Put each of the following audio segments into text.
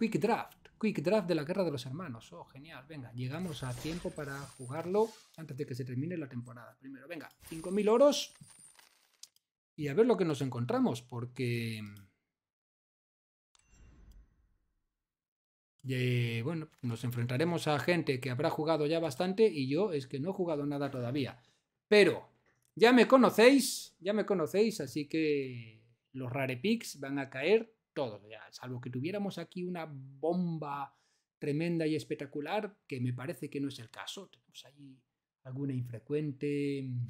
Quick Draft. Quick Draft de la Guerra de los Hermanos. Oh, genial. Venga, llegamos a tiempo para jugarlo antes de que se termine la temporada. Primero, venga, 5.000 oros. Y a ver lo que nos encontramos, porque... Eh, bueno, nos enfrentaremos a gente que habrá jugado ya bastante y yo es que no he jugado nada todavía. Pero ya me conocéis, ya me conocéis, así que los rare picks van a caer todos, salvo que tuviéramos aquí una bomba tremenda y espectacular, que me parece que no es el caso. Tenemos ahí alguna infrecuente mm,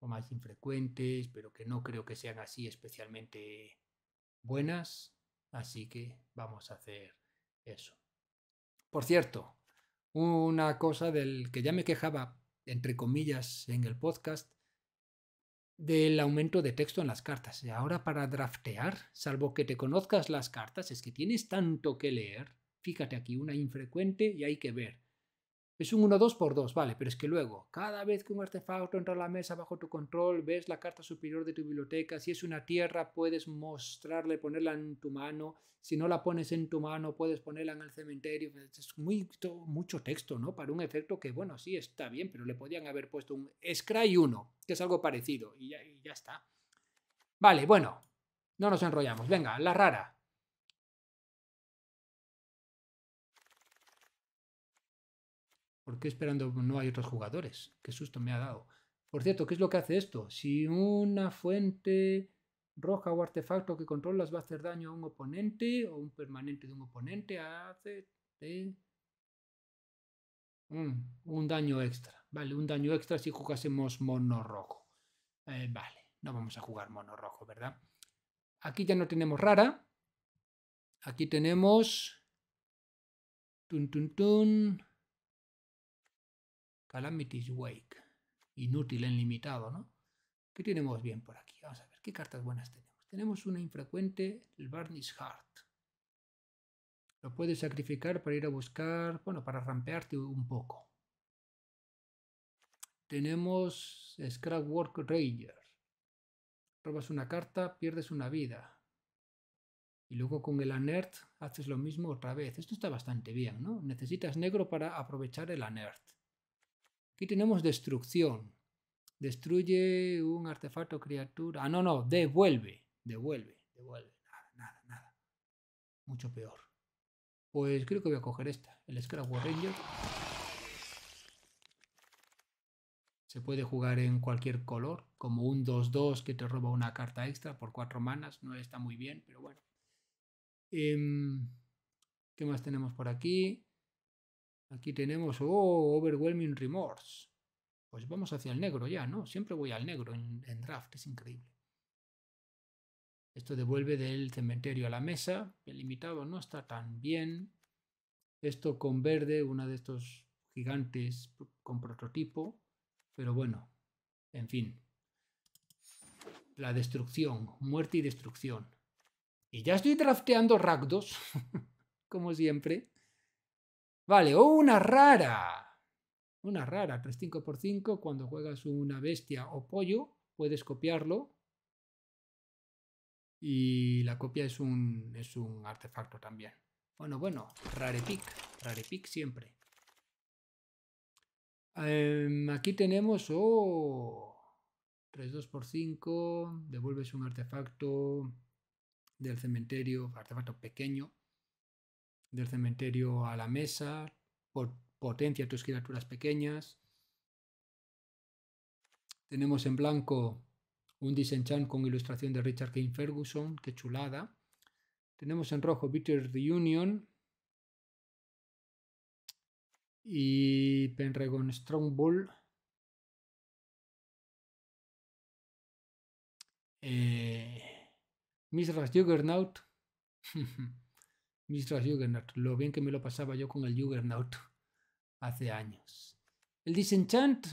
o más infrecuentes, pero que no creo que sean así especialmente buenas, así que vamos a hacer eso. Por cierto, una cosa del que ya me quejaba, entre comillas, en el podcast, del aumento de texto en las cartas. Y ahora para draftear, salvo que te conozcas las cartas, es que tienes tanto que leer. Fíjate aquí, una infrecuente y hay que ver. Es un 1-2 por 2, vale, pero es que luego, cada vez que un artefacto entra a la mesa bajo tu control, ves la carta superior de tu biblioteca. Si es una tierra, puedes mostrarle, ponerla en tu mano. Si no la pones en tu mano, puedes ponerla en el cementerio. Es muy, mucho texto, ¿no? Para un efecto que, bueno, sí, está bien, pero le podían haber puesto un Scry 1, que es algo parecido, y y ya está. Vale, bueno, no nos enrollamos. Venga, la rara. ¿Por qué esperando no hay otros jugadores? Qué susto me ha dado. Por cierto, ¿qué es lo que hace esto? Si una fuente roja o artefacto que controlas va a hacer daño a un oponente o un permanente de un oponente, hace un daño extra. Vale, un daño extra si jugásemos mono rojo. Eh, vale, no vamos a jugar mono rojo, ¿verdad? Aquí ya no tenemos rara. Aquí tenemos... Tun, tun, tun. Calamity's Wake. Inútil en limitado, ¿no? ¿Qué tenemos bien por aquí? Vamos a ver, ¿qué cartas buenas tenemos? Tenemos una infrecuente, el Barney's Heart. Lo puedes sacrificar para ir a buscar, bueno, para rampearte un poco. Tenemos Scrapwork Ranger. Robas una carta, pierdes una vida. Y luego con el Anert haces lo mismo otra vez. Esto está bastante bien, ¿no? Necesitas negro para aprovechar el Anert. Aquí tenemos destrucción. Destruye un artefacto, criatura. Ah, no, no, devuelve, devuelve, devuelve. Nada, nada, nada. Mucho peor. Pues creo que voy a coger esta, el Scrap Ranger. Se puede jugar en cualquier color, como un 2-2 que te roba una carta extra por cuatro manas. No está muy bien, pero bueno. Em, ¿Qué más tenemos por aquí? Aquí tenemos, oh, overwhelming remorse. Pues vamos hacia el negro ya, ¿no? Siempre voy al negro en, draft, es increíble. Esto devuelve del cementerio a la mesa. El limitado no está tan bien. Esto con verde, uno de estos gigantes con prototipo. Pero bueno, en fin. La destrucción, muerte y destrucción. Y ya estoy drafteando ragdos como siempre. Vale, o una rara. Una rara, 3-5x5, cuando juegas una bestia o pollo, puedes copiarlo. Y la copia es un, es un artefacto también. Bueno, bueno, rare pick, rare pick siempre. Em, aquí tenemos, o 3-2x5, devuelves un artefacto del cementerio, artefacto pequeño, del cementerio a la mesa, por, potencia tus criaturas pequeñas. Tenemos en blanco un Disenchant con ilustración de Richard King Ferguson, qué chulada. Tenemos en rojo Bitter Reunion y Penregon Strongbull. Eh, Misras Juggernaut. Mr. Juggernaut, lo bien que me lo pasaba yo con el Juggernaut hace años. El Disenchant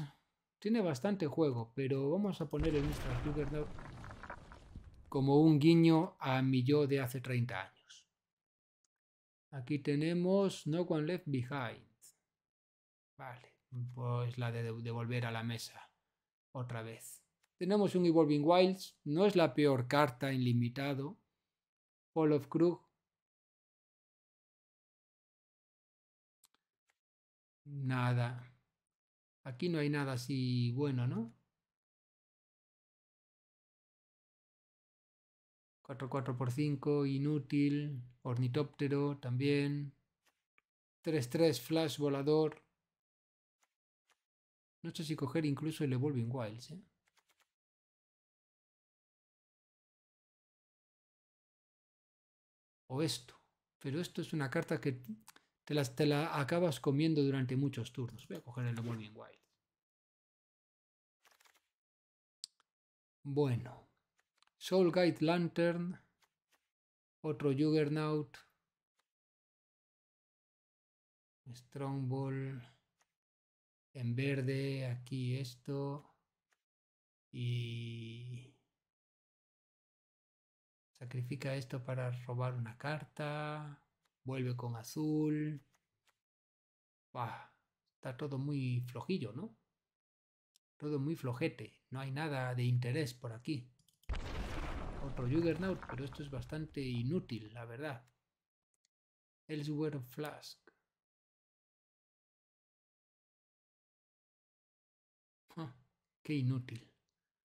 tiene bastante juego, pero vamos a poner el Mr. Juggernaut como un guiño a mi yo de hace 30 años. Aquí tenemos No One Left Behind. Vale, pues la de devolver a la mesa otra vez. Tenemos un Evolving Wilds, no es la peor carta en limitado. Fall of Krug nada. Aquí no hay nada así bueno, ¿no? 4, 4 por 5, inútil, ornitóptero también. 3, 3, flash volador. No sé si coger incluso el Evolving Wilds, ¿eh? O esto. Pero esto es una carta que te, la acabas comiendo durante muchos turnos. Voy a coger el bien Wild. Bueno. Soul Guide Lantern. Otro Juggernaut. Strong Ball. En verde, aquí esto. Y... Sacrifica esto para robar una carta vuelve con azul. está todo muy flojillo, ¿no? Todo muy flojete. No hay nada de interés por aquí. Otro Juggernaut, pero esto es bastante inútil, la verdad. Elsewhere Flask. Ah, qué inútil.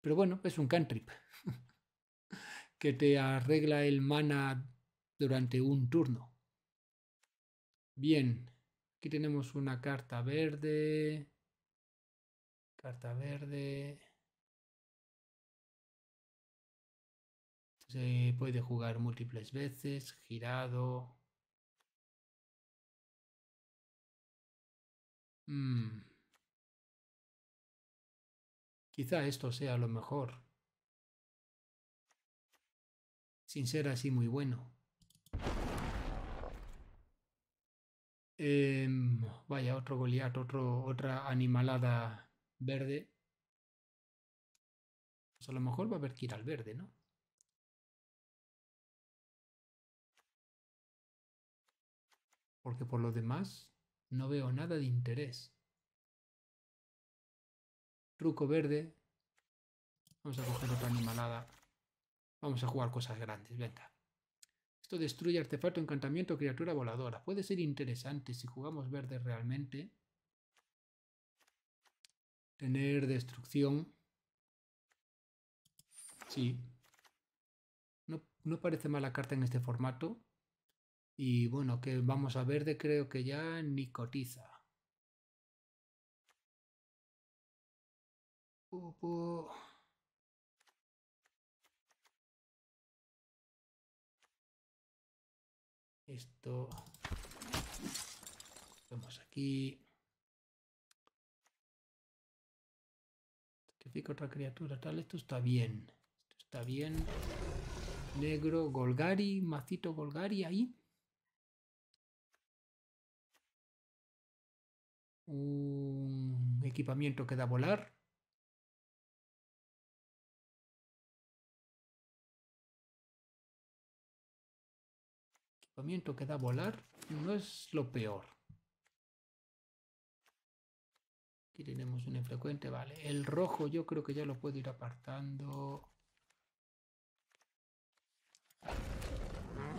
Pero bueno, es un cantrip. que te arregla el mana durante un turno. Bien, aquí tenemos una carta verde. Carta verde. Se puede jugar múltiples veces, girado. Mm. Quizá esto sea lo mejor. Sin ser así muy bueno. Em, vaya, otro Goliat, otro, otra animalada verde. Pues a lo mejor va a haber que ir al verde, ¿no? Porque por lo demás no veo nada de interés. Truco verde. Vamos a coger otra animalada. Vamos a jugar cosas grandes, venga. Esto destruye artefacto, encantamiento, criatura voladora. Puede ser interesante si jugamos verde realmente. Tener destrucción. Sí. No, no parece mala carta en este formato. Y bueno, que vamos a verde creo que ya nicotiza. cotiza. vemos aquí aquí. Sacrifica otra criatura, tal. Esto está bien. Esto está bien. Negro, Golgari, macito Golgari ahí. Un equipamiento que da volar. que da volar no es lo peor. Aquí tenemos un infrecuente, vale. El rojo yo creo que ya lo puedo ir apartando.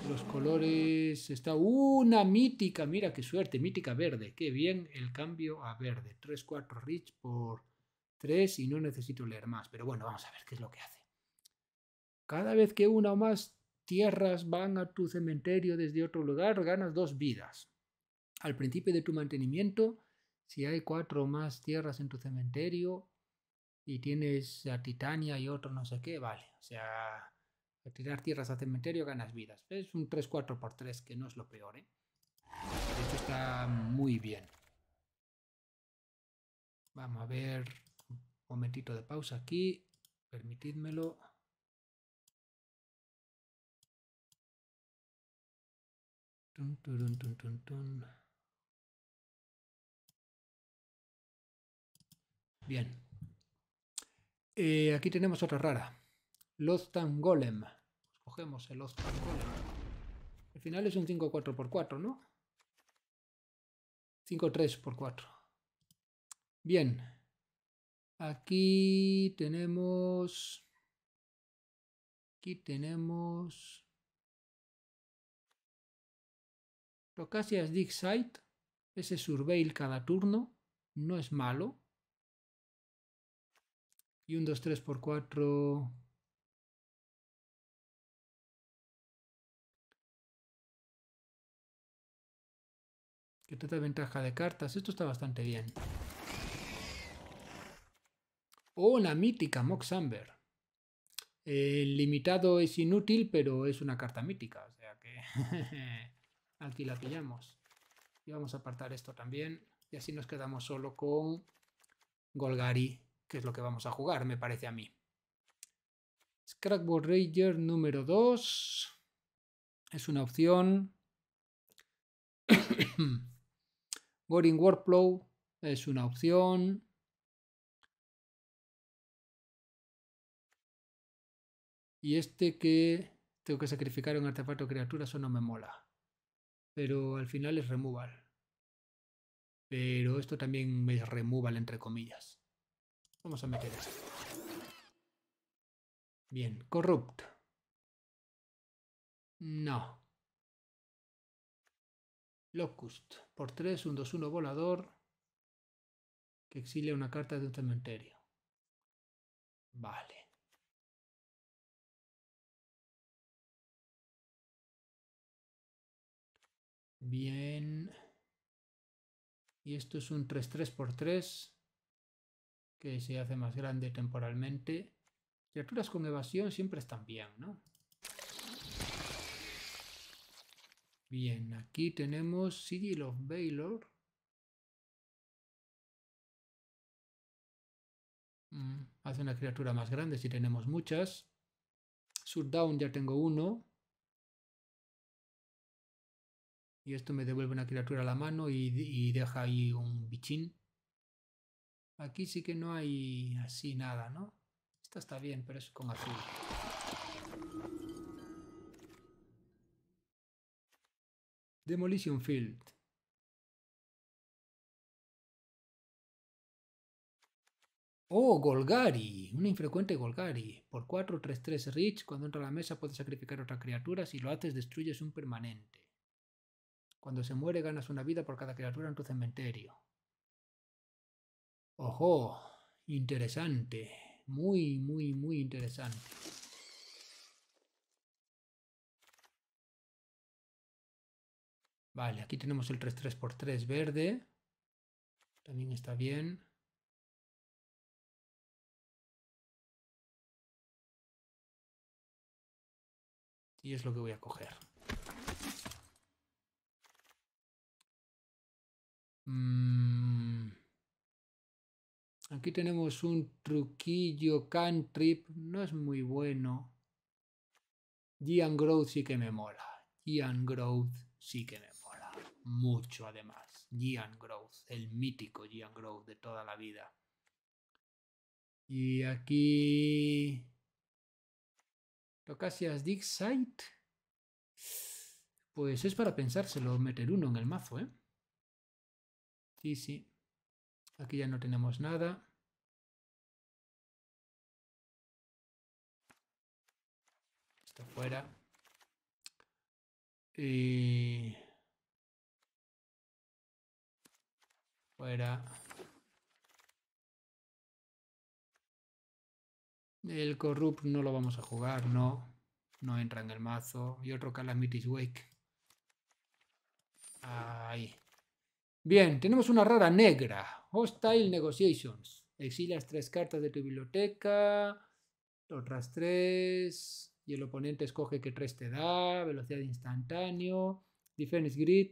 Los colores... Está una mítica, mira qué suerte, mítica verde. Qué bien el cambio a verde. 3-4 Rich por 3 y no necesito leer más. Pero bueno, vamos a ver qué es lo que hace. Cada vez que una o más tierras van a tu cementerio desde otro lugar, ganas dos vidas. Al principio de tu mantenimiento, si hay cuatro o más tierras en tu cementerio y tienes a Titania y otro no sé qué, vale. O sea, al tirar tierras al cementerio ganas vidas. Es un 3-4 por 3, que no es lo peor, ¿eh? De hecho está muy bien. Vamos a ver, un momentito de pausa aquí, permitidmelo. Bien. Eh, aquí tenemos otra rara. Lostan Golem. Cogemos el Lostan Golem. Al final es un 5 4 por ¿no? 3 por 4 Bien. Aquí tenemos... Aquí tenemos... es Dig Site, ese surveil cada turno, no es malo. Y un 2, 3 por 4. Que trata de ventaja de cartas. Esto está bastante bien. O oh, la mítica Mox Amber. El limitado es inútil, pero es una carta mítica. O sea que. Aquí la pillamos. Y vamos a apartar esto también. Y así nos quedamos solo con Golgari, que es lo que vamos a jugar, me parece a mí. Scrapbook Ranger número 2. Es una opción. Goring Workflow es una opción. Y este que tengo que sacrificar un artefacto criatura, eso no me mola pero al final es removal. Pero esto también es removal entre comillas. Vamos a meter esto. Bien, corrupt. No. Locust. Por 3, un 2-1 volador que exile una carta de un cementerio. Vale. Bien. Y esto es un 3-3 por 3 que se hace más grande temporalmente. Criaturas con evasión siempre están bien, ¿no? Bien, aquí tenemos Sigil of Baylor. Mm, hace una criatura más grande si tenemos muchas. shutdown ya tengo uno. Y esto me devuelve una criatura a la mano y, deja ahí un bichín. Aquí sí que no hay así nada, ¿no? Esta está bien, pero es con azul. Demolition Field. Oh, Golgari, una infrecuente Golgari. Por 4, 3, 3 Rich, cuando entra a la mesa puedes sacrificar otra criatura. Si lo haces, destruyes un permanente. Cuando se muere ganas una vida por cada criatura en tu cementerio. Ojo, interesante, muy, muy, muy interesante. Vale, aquí tenemos el 3-3x3 verde. También está bien. Y es lo que voy a coger. Mm. Aquí tenemos un truquillo cantrip, no es muy bueno. Gian Growth sí que me mola. Gian Growth sí que me mola. Mucho además. Gian Growth, el mítico Gian Growth de toda la vida. Y aquí... Tocasias Dig Pues es para pensárselo meter uno en el mazo, ¿eh? Sí, sí. Aquí ya no tenemos nada. Está fuera. Y... Fuera. El Corrupt no lo vamos a jugar, no. No entra en el mazo. Y otro Calamity's Wake. Ahí. Bien, tenemos una rara negra. Hostile Negotiations. Exilas tres cartas de tu biblioteca, otras tres, y el oponente escoge qué tres te da, velocidad instantáneo, defense grid.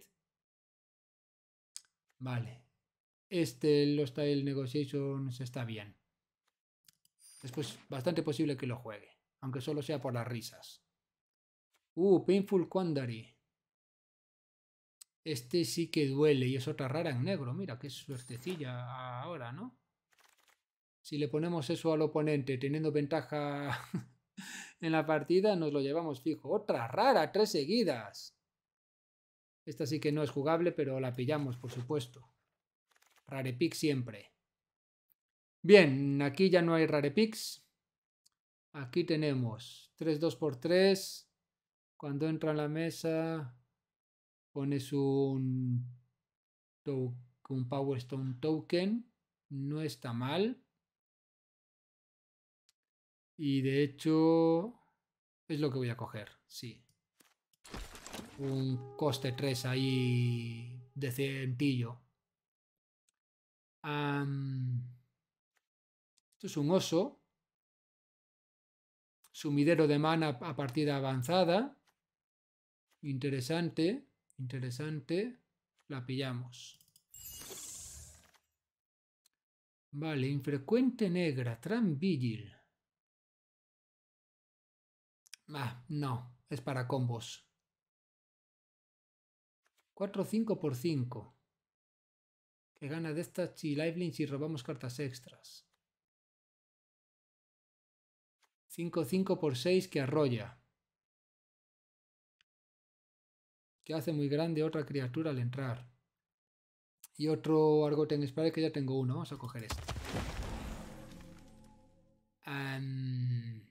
Vale. Este, el Hostile Negotiations está bien. Después, bastante posible que lo juegue, aunque solo sea por las risas. Uh, Painful Quandary. Este sí que duele y es otra rara en negro. Mira, qué suertecilla ahora, ¿no? Si le ponemos eso al oponente teniendo ventaja en la partida, nos lo llevamos fijo. Otra rara, tres seguidas. Esta sí que no es jugable, pero la pillamos, por supuesto. Rare pick siempre. Bien, aquí ya no hay rare picks. Aquí tenemos 3-2 por 3. Cuando entra en la mesa, pones un, Power Stone Token, no está mal. Y de hecho es lo que voy a coger, sí. Un coste 3 ahí de centillo. esto es un oso. Sumidero de mana a partida avanzada. Interesante. Interesante. La pillamos. Vale, infrecuente negra, Tram Vigil. Ah, no, es para combos. 4, 5 por 5. Que gana de estas y si robamos cartas extras. 5, 5 por 6 que arrolla. que hace muy grande otra criatura al entrar. Y otro Argot en que ya tengo uno. Vamos a coger este. Um,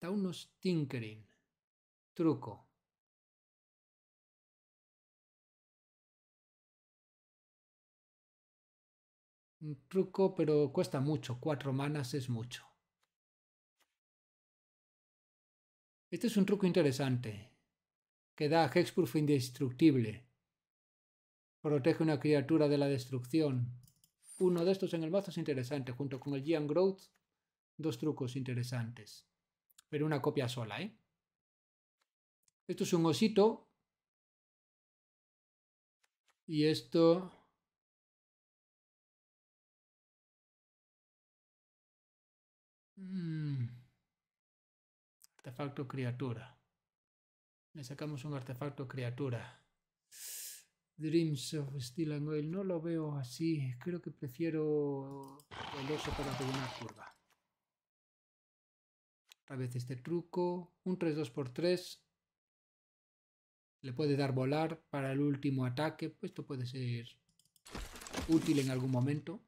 Taunus Tinkering. Truco. Un truco, pero cuesta mucho. Cuatro manas es mucho. Este es un truco interesante que da Hexproof indestructible. Protege una criatura de la destrucción. Uno de estos en el mazo es interesante, junto con el Giant Growth. Dos trucos interesantes. Pero una copia sola, ¿eh? Esto es un osito. Y esto... de mm. facto criatura. Le sacamos un artefacto criatura. Dreams of Steel and Oil. No lo veo así. Creo que prefiero el oso para una curva. A veces este truco. Un 3-2x3. Le puede dar volar para el último ataque. Pues esto puede ser útil en algún momento.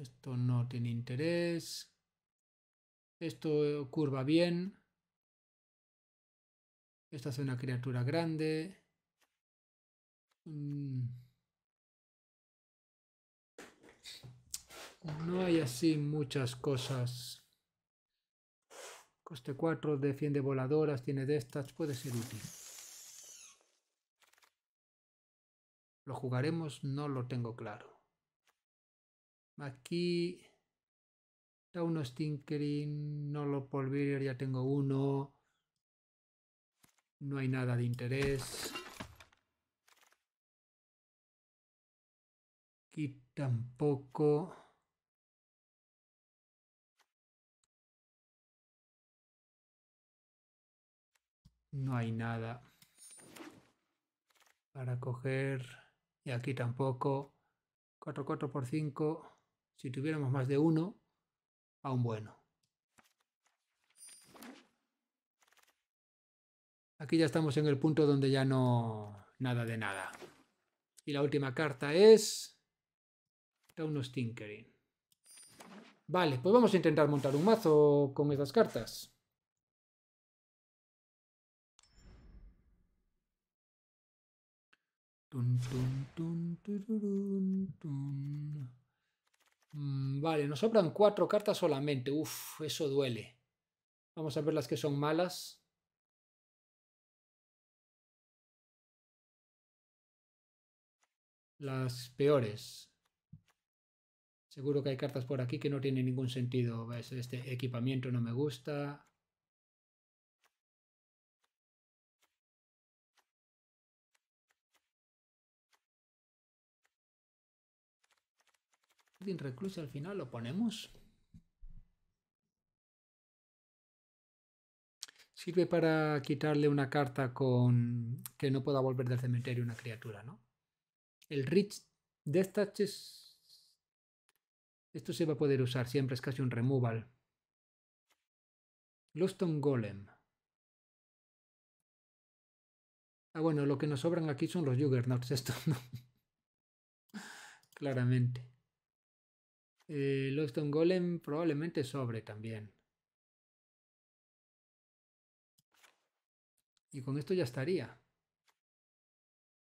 esto no tiene interés, esto curva bien, esta es una criatura grande. Mm. No hay así muchas cosas. Coste 4, defiende voladoras, tiene de puede ser útil. ¿Lo jugaremos? No lo tengo claro aquí está uno Stinkering, no lo olvidar, ya tengo uno. No hay nada de interés. Aquí tampoco. No hay nada para coger. Y aquí tampoco. 4, 4 por 5. Si tuviéramos más de uno, aún bueno. Aquí ya estamos en el punto donde ya no... nada de nada. Y la última carta es... Taunus Tinkering. Vale, pues vamos a intentar montar un mazo con esas cartas. Mm, vale, nos sobran cuatro cartas solamente. Uf, eso duele. Vamos a ver las que son malas. Las peores. Seguro que hay cartas por aquí que no tienen ningún sentido. Este equipamiento no me gusta. Sin al final lo ponemos. Sirve para quitarle una carta con que no pueda volver del cementerio una criatura, ¿no? El Rich Destaches. Esto se va a poder usar siempre, es casi un removal. Loston Golem. Ah, bueno, lo que nos sobran aquí son los Juggernauts, esto, Claramente. Los on Golem probablemente sobre también. Y con esto ya estaría.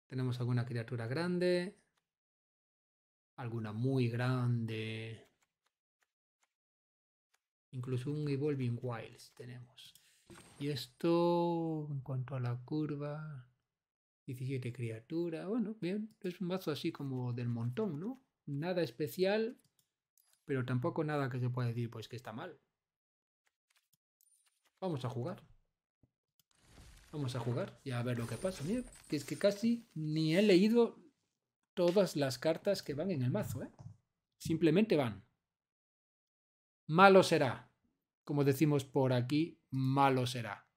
Tenemos alguna criatura grande. Alguna muy grande. Incluso un Evolving Wilds tenemos. Y esto, en cuanto a la curva, 17 criaturas. Bueno, bien, es un mazo así como del montón, ¿no? Nada especial, pero tampoco nada que se pueda decir, pues que está mal. Vamos a jugar. Vamos a jugar y a ver lo que pasa. Mira, que es que casi ni he leído todas las cartas que van en el mazo, ¿eh? Simplemente van. Malo será. Como decimos por aquí, malo será.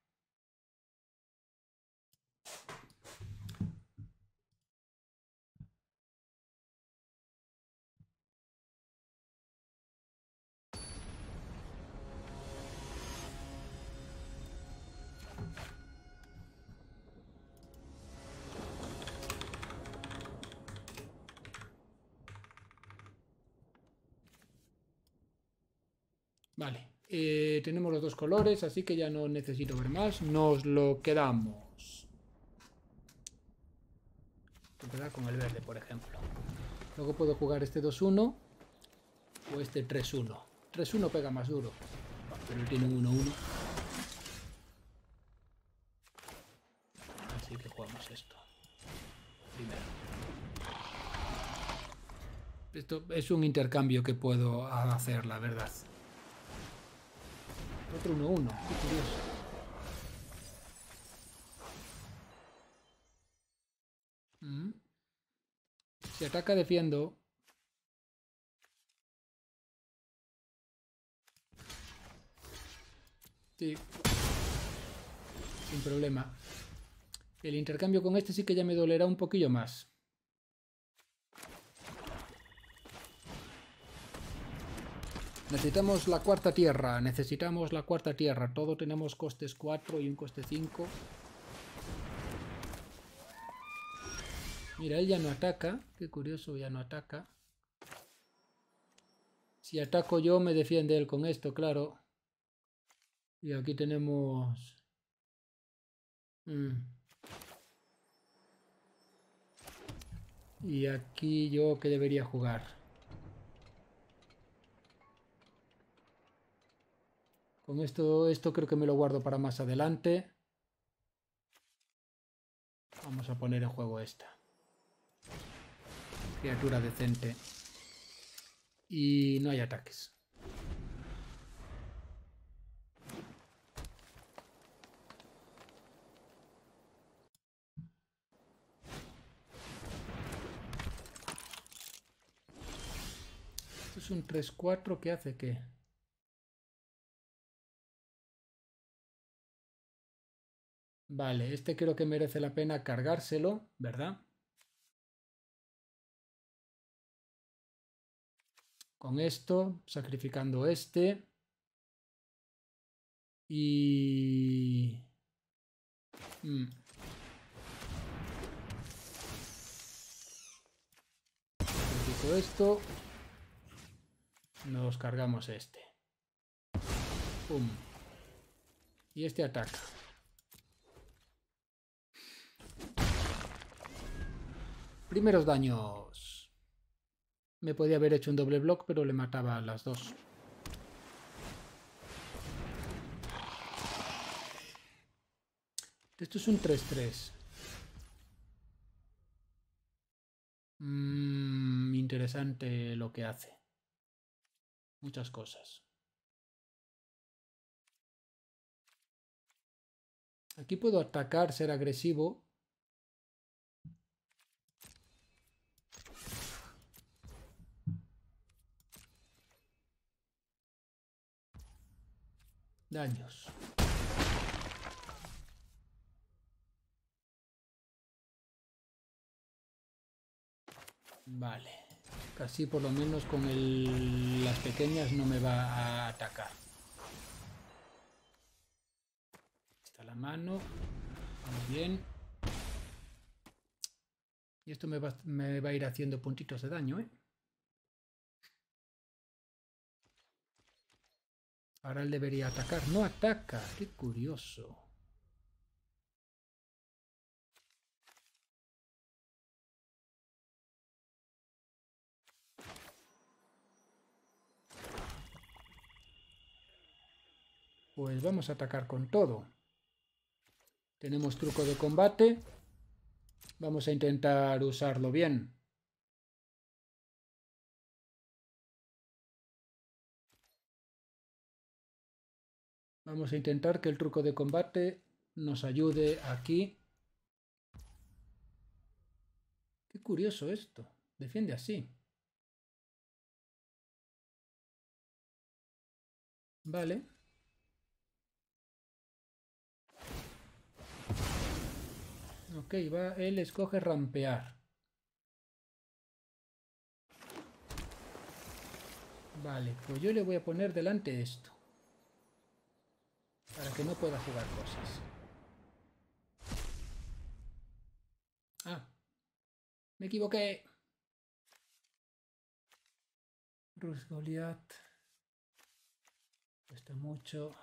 tenemos los dos colores, así que ya no necesito ver más. Nos lo quedamos. con el verde, por ejemplo. Luego puedo jugar este 2-1 o este 3-1. 3-1 pega más duro, pero tiene un 1-1. Así que jugamos esto. Primero. Esto es un intercambio que puedo hacer, la verdad. Otro 1-1, qué curioso. Mm. Si ataca, defiendo. Sí. Sin problema. El intercambio con este sí que ya me dolerá un poquillo más. Necesitamos la cuarta tierra, necesitamos la cuarta tierra. Todo tenemos costes 4 y un coste 5. Mira, él ya no ataca. Qué curioso, ya no ataca. Si ataco yo, me defiende él con esto, claro. Y aquí tenemos... Mm. Y aquí yo que debería jugar. Con esto, esto creo que me lo guardo para más adelante. Vamos a poner en juego esta. Criatura decente. Y no hay ataques. Esto es un 3-4 que hace que... Vale, este creo que merece la pena cargárselo, ¿verdad? Con esto, sacrificando este. Y... Sacrifico mm. esto. Nos cargamos este. Pum. Y este ataca. Primeros daños. Me podía haber hecho un doble block, pero le mataba a las dos. Esto es un 3-3. Mm, interesante lo que hace. Muchas cosas. Aquí puedo atacar, ser agresivo Daños. Vale. Casi por lo menos con las pequeñas no me va a atacar. Está la mano. Muy bien. Y esto me me va a ir haciendo puntitos de daño, ¿eh? Ahora él debería atacar. No ataca. Qué curioso. Pues vamos a atacar con todo. Tenemos truco de combate. Vamos a intentar usarlo bien. Vamos a intentar que el truco de combate nos ayude aquí. Qué curioso esto. Defiende así. Vale. Ok, va, él escoge rampear. Vale, pues yo le voy a poner delante esto para que no pueda jugar cosas. Ah, me equivoqué. Rus Goliath. Cuesta mucho.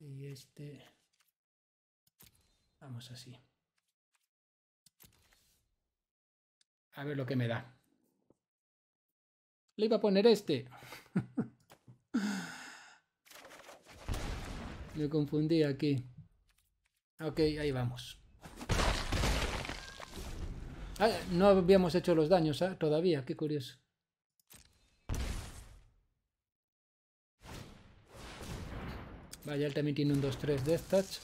Y este. Vamos así. A ver lo que me da. Le iba a poner este. Me confundí aquí. Ok, ahí vamos. Ah, no habíamos hecho los daños ¿eh? todavía, qué curioso. Vaya, él también tiene un 2-3 de touch.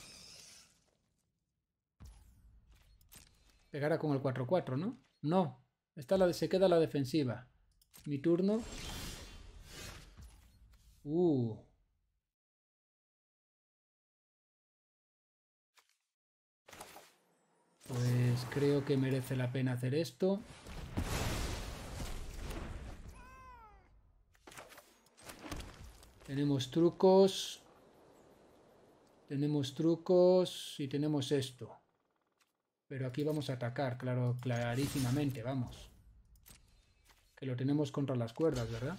Pegará con el 4-4, ¿no? No. Esta la, se queda la defensiva. Mi turno. Uh. Pues creo que merece la pena hacer esto. Tenemos trucos. Tenemos trucos y tenemos esto. Pero aquí vamos a atacar, claro, clarísimamente, vamos. Que lo tenemos contra las cuerdas, ¿verdad?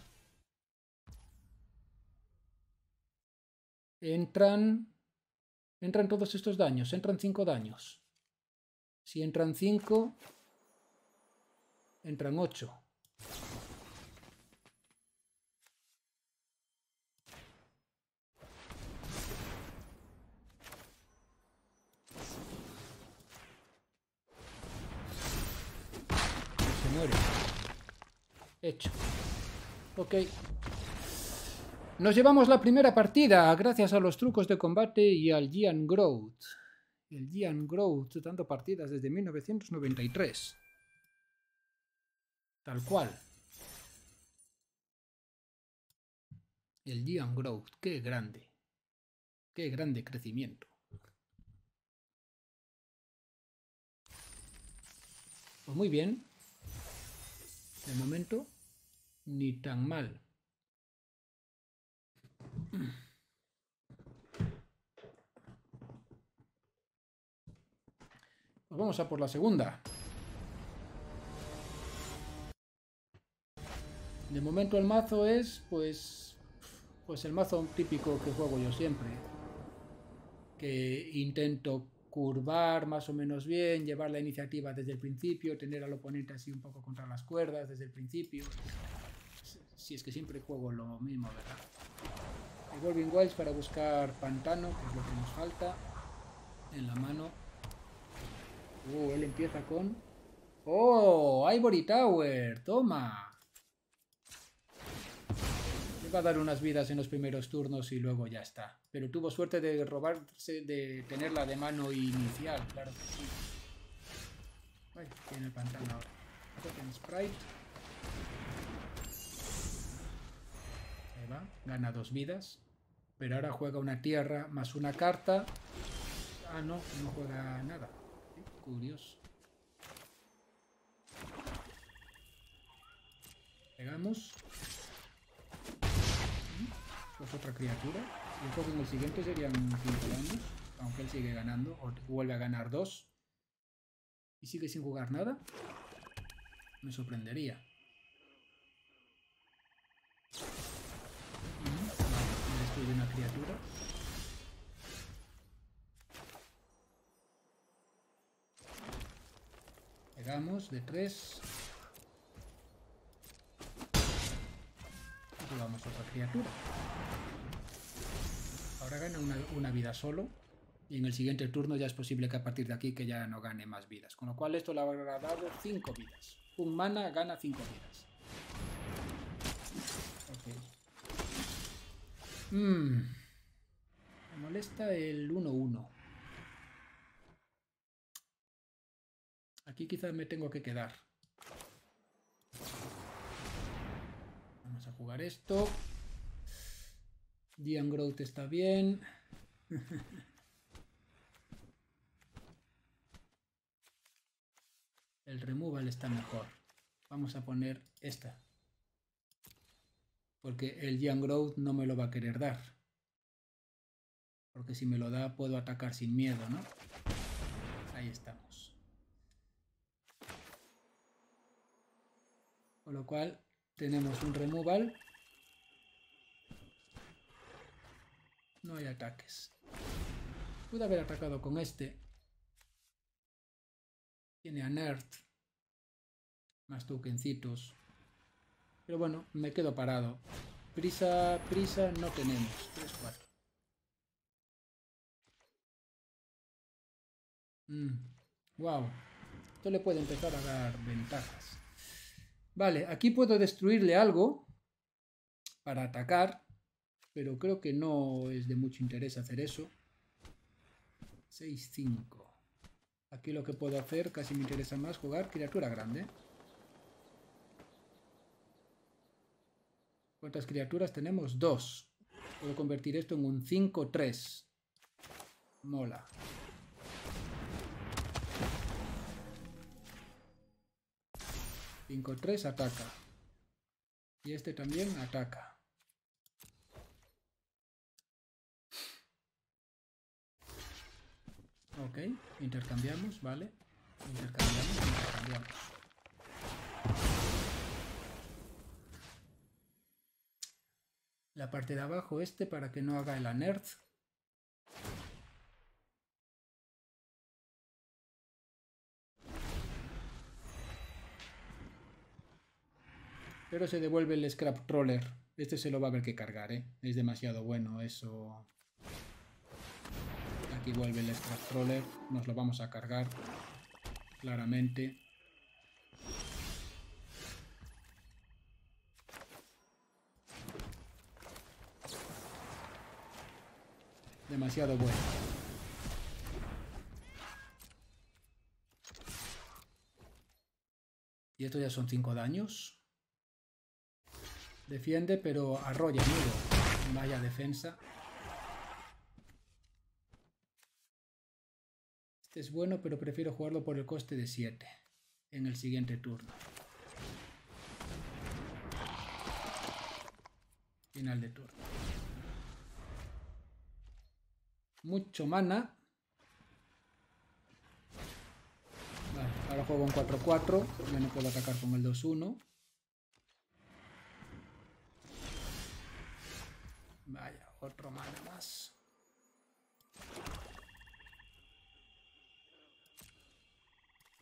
Entran... Entran todos estos daños, entran cinco daños. Si entran 5, entran 8. Se muere. Hecho. Ok. Nos llevamos la primera partida gracias a los trucos de combate y al Gian Growth el Gian Growth, dando partidas desde 1993. Tal cual. El Gian Growth, qué grande. Qué grande crecimiento. Pues muy bien. De momento, ni tan mal. vamos a por la segunda. De momento el mazo es, pues, pues el mazo típico que juego yo siempre. Que intento curvar más o menos bien, llevar la iniciativa desde el principio, tener al oponente así un poco contra las cuerdas desde el principio. Si es que siempre juego lo mismo, ¿verdad? Evolving wise para buscar pantano, que es lo que nos falta en la mano. Uh, él empieza con... ¡Oh! Ivory Tower, toma. Le va a dar unas vidas en los primeros turnos y luego ya está. Pero tuvo suerte de robarse, de tenerla de mano inicial, claro que sí. tiene el pantano ahora. Sprite. Ahí va, gana dos vidas. Pero ahora juega una tierra más una carta. Ah, no, no juega nada. Curioso. Pegamos. Pues otra criatura. Y creo en el siguiente serían 5 años Aunque él sigue ganando. O vuelve a ganar 2. Y sigue sin jugar nada. Me sorprendería. Destruye una criatura. Pegamos de 3. a otra criatura. Ahora gana una, vida solo. Y en el siguiente turno ya es posible que a partir de aquí que ya no gane más vidas. Con lo cual esto le habrá dado 5 vidas. Un mana gana 5 vidas. Ok. Hmm. Me molesta el 1-1. Aquí quizás me tengo que quedar. Vamos a jugar esto. Dian Growth está bien. El removal está mejor. Vamos a poner esta. Porque el Gian Growth no me lo va a querer dar. Porque si me lo da puedo atacar sin miedo, ¿no? Ahí estamos. Con lo cual tenemos un removal. No hay ataques. Pude haber atacado con este. Tiene a Nerd. Más tokencitos. Pero bueno, me quedo parado. Prisa, prisa, no tenemos. 3, 4. Wow. Esto le puede empezar a dar ventajas. Vale, aquí puedo destruirle algo para atacar, pero creo que no es de mucho interés hacer eso. 6-5. Aquí lo que puedo hacer, casi me interesa más jugar criatura grande. ¿Cuántas criaturas tenemos? Dos. Puedo convertir esto en un 5-3. Mola. 5-3 ataca. Y este también ataca. Ok, intercambiamos, vale. Intercambiamos, intercambiamos. La parte de abajo este para que no haga el anerz Pero se devuelve el Scrap Troller. Este se lo va a haber que cargar, ¿eh? Es demasiado bueno eso. Aquí vuelve el Scrap Troller. Nos lo vamos a cargar. Claramente. Demasiado bueno. Y esto ya son 5 daños. Defiende, pero arrolla, mudo. Vaya defensa. Este es bueno, pero prefiero jugarlo por el coste de 7 en el siguiente turno. Final de turno. Mucho mana. Vale, ahora juego un 4-4. Ya no puedo atacar con el 2-1. Vaya, otro mano más.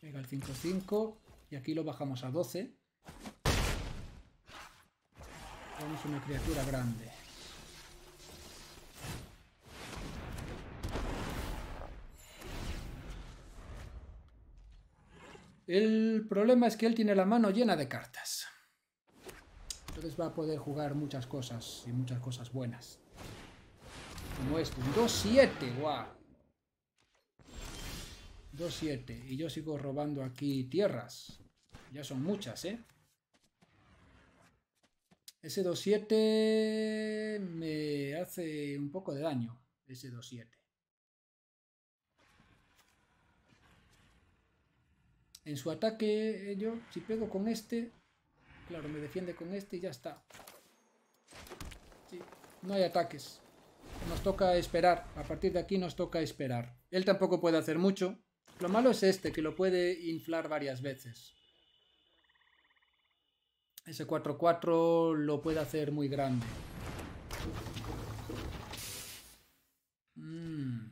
Venga, el 5-5. Y aquí lo bajamos a 12. Vamos una criatura grande. El problema es que él tiene la mano llena de cartas. Entonces va a poder jugar muchas cosas y muchas cosas buenas. Como esto, un 2-7, guau. 2-7. Y yo sigo robando aquí tierras. Ya son muchas, ¿eh? Ese 2-7 me hace un poco de daño. Ese 2-7. En su ataque, eh, yo, si pego con este, Claro, me defiende con este y ya está. no hay ataques. Nos toca esperar. A partir de aquí nos toca esperar. Él tampoco puede hacer mucho. Lo malo es este, que lo puede inflar varias veces. Ese 4-4 lo puede hacer muy grande. Mm.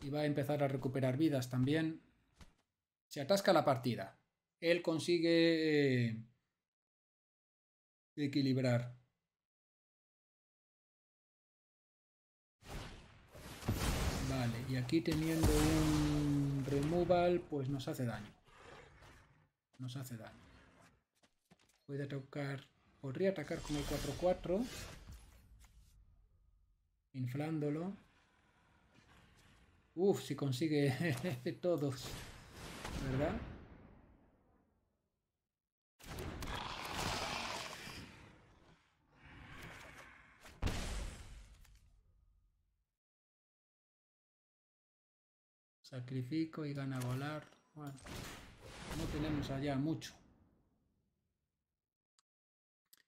Y va a empezar a recuperar vidas también. Se atasca la partida él consigue eh, equilibrar. Vale, y aquí teniendo un removal, pues nos hace daño. Nos hace daño. Puede atacar, podría atacar con el 4-4, inflándolo. Uf, si consigue todos, ¿verdad? Sacrifico y gana volar. Bueno, no tenemos allá mucho.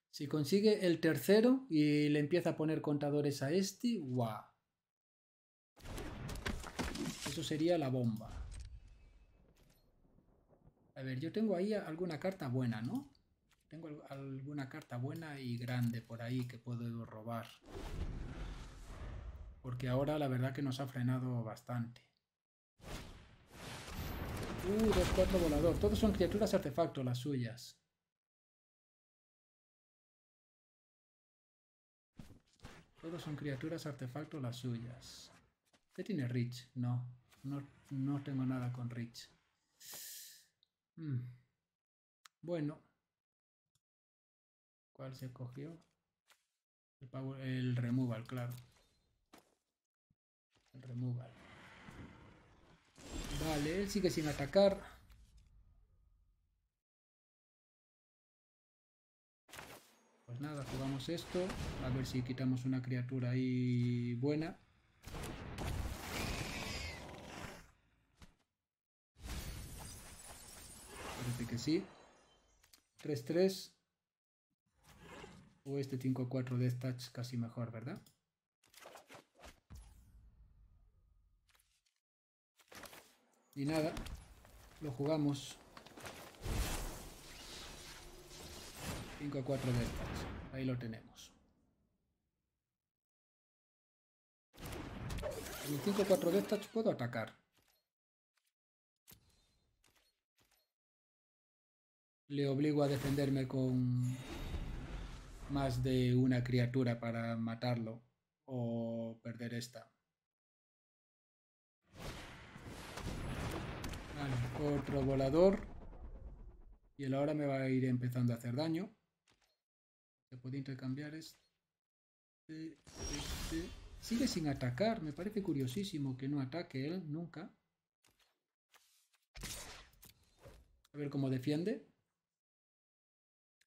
Si consigue el tercero y le empieza a poner contadores a este, ¡guau! Eso sería la bomba. A ver, yo tengo ahí alguna carta buena, ¿no? Tengo alguna carta buena y grande por ahí que puedo robar. Porque ahora la verdad que nos ha frenado bastante. Uh, dos cuatro, volador. Todos son criaturas artefacto, las suyas. Todos son criaturas artefacto, las suyas. ¿Qué tiene Rich? No, no, tengo nada con Rich. Mm. Bueno. ¿Cuál se cogió? el removal, claro. El removal. Vale, él sigue sin atacar. Pues nada, jugamos esto. A ver si quitamos una criatura ahí buena. Parece que sí. 3-3. O este 5-4 de stats casi mejor, ¿verdad? Y nada, lo jugamos 5 a 4 de Ahí lo tenemos. Con 5 4 de puedo atacar. Le obligo a defenderme con más de una criatura para matarlo o perder esta. otro volador. Y él ahora me va a ir empezando a hacer daño. Se puede intercambiar este, este, Sigue sin atacar. Me parece curiosísimo que no ataque él nunca. A ver cómo defiende.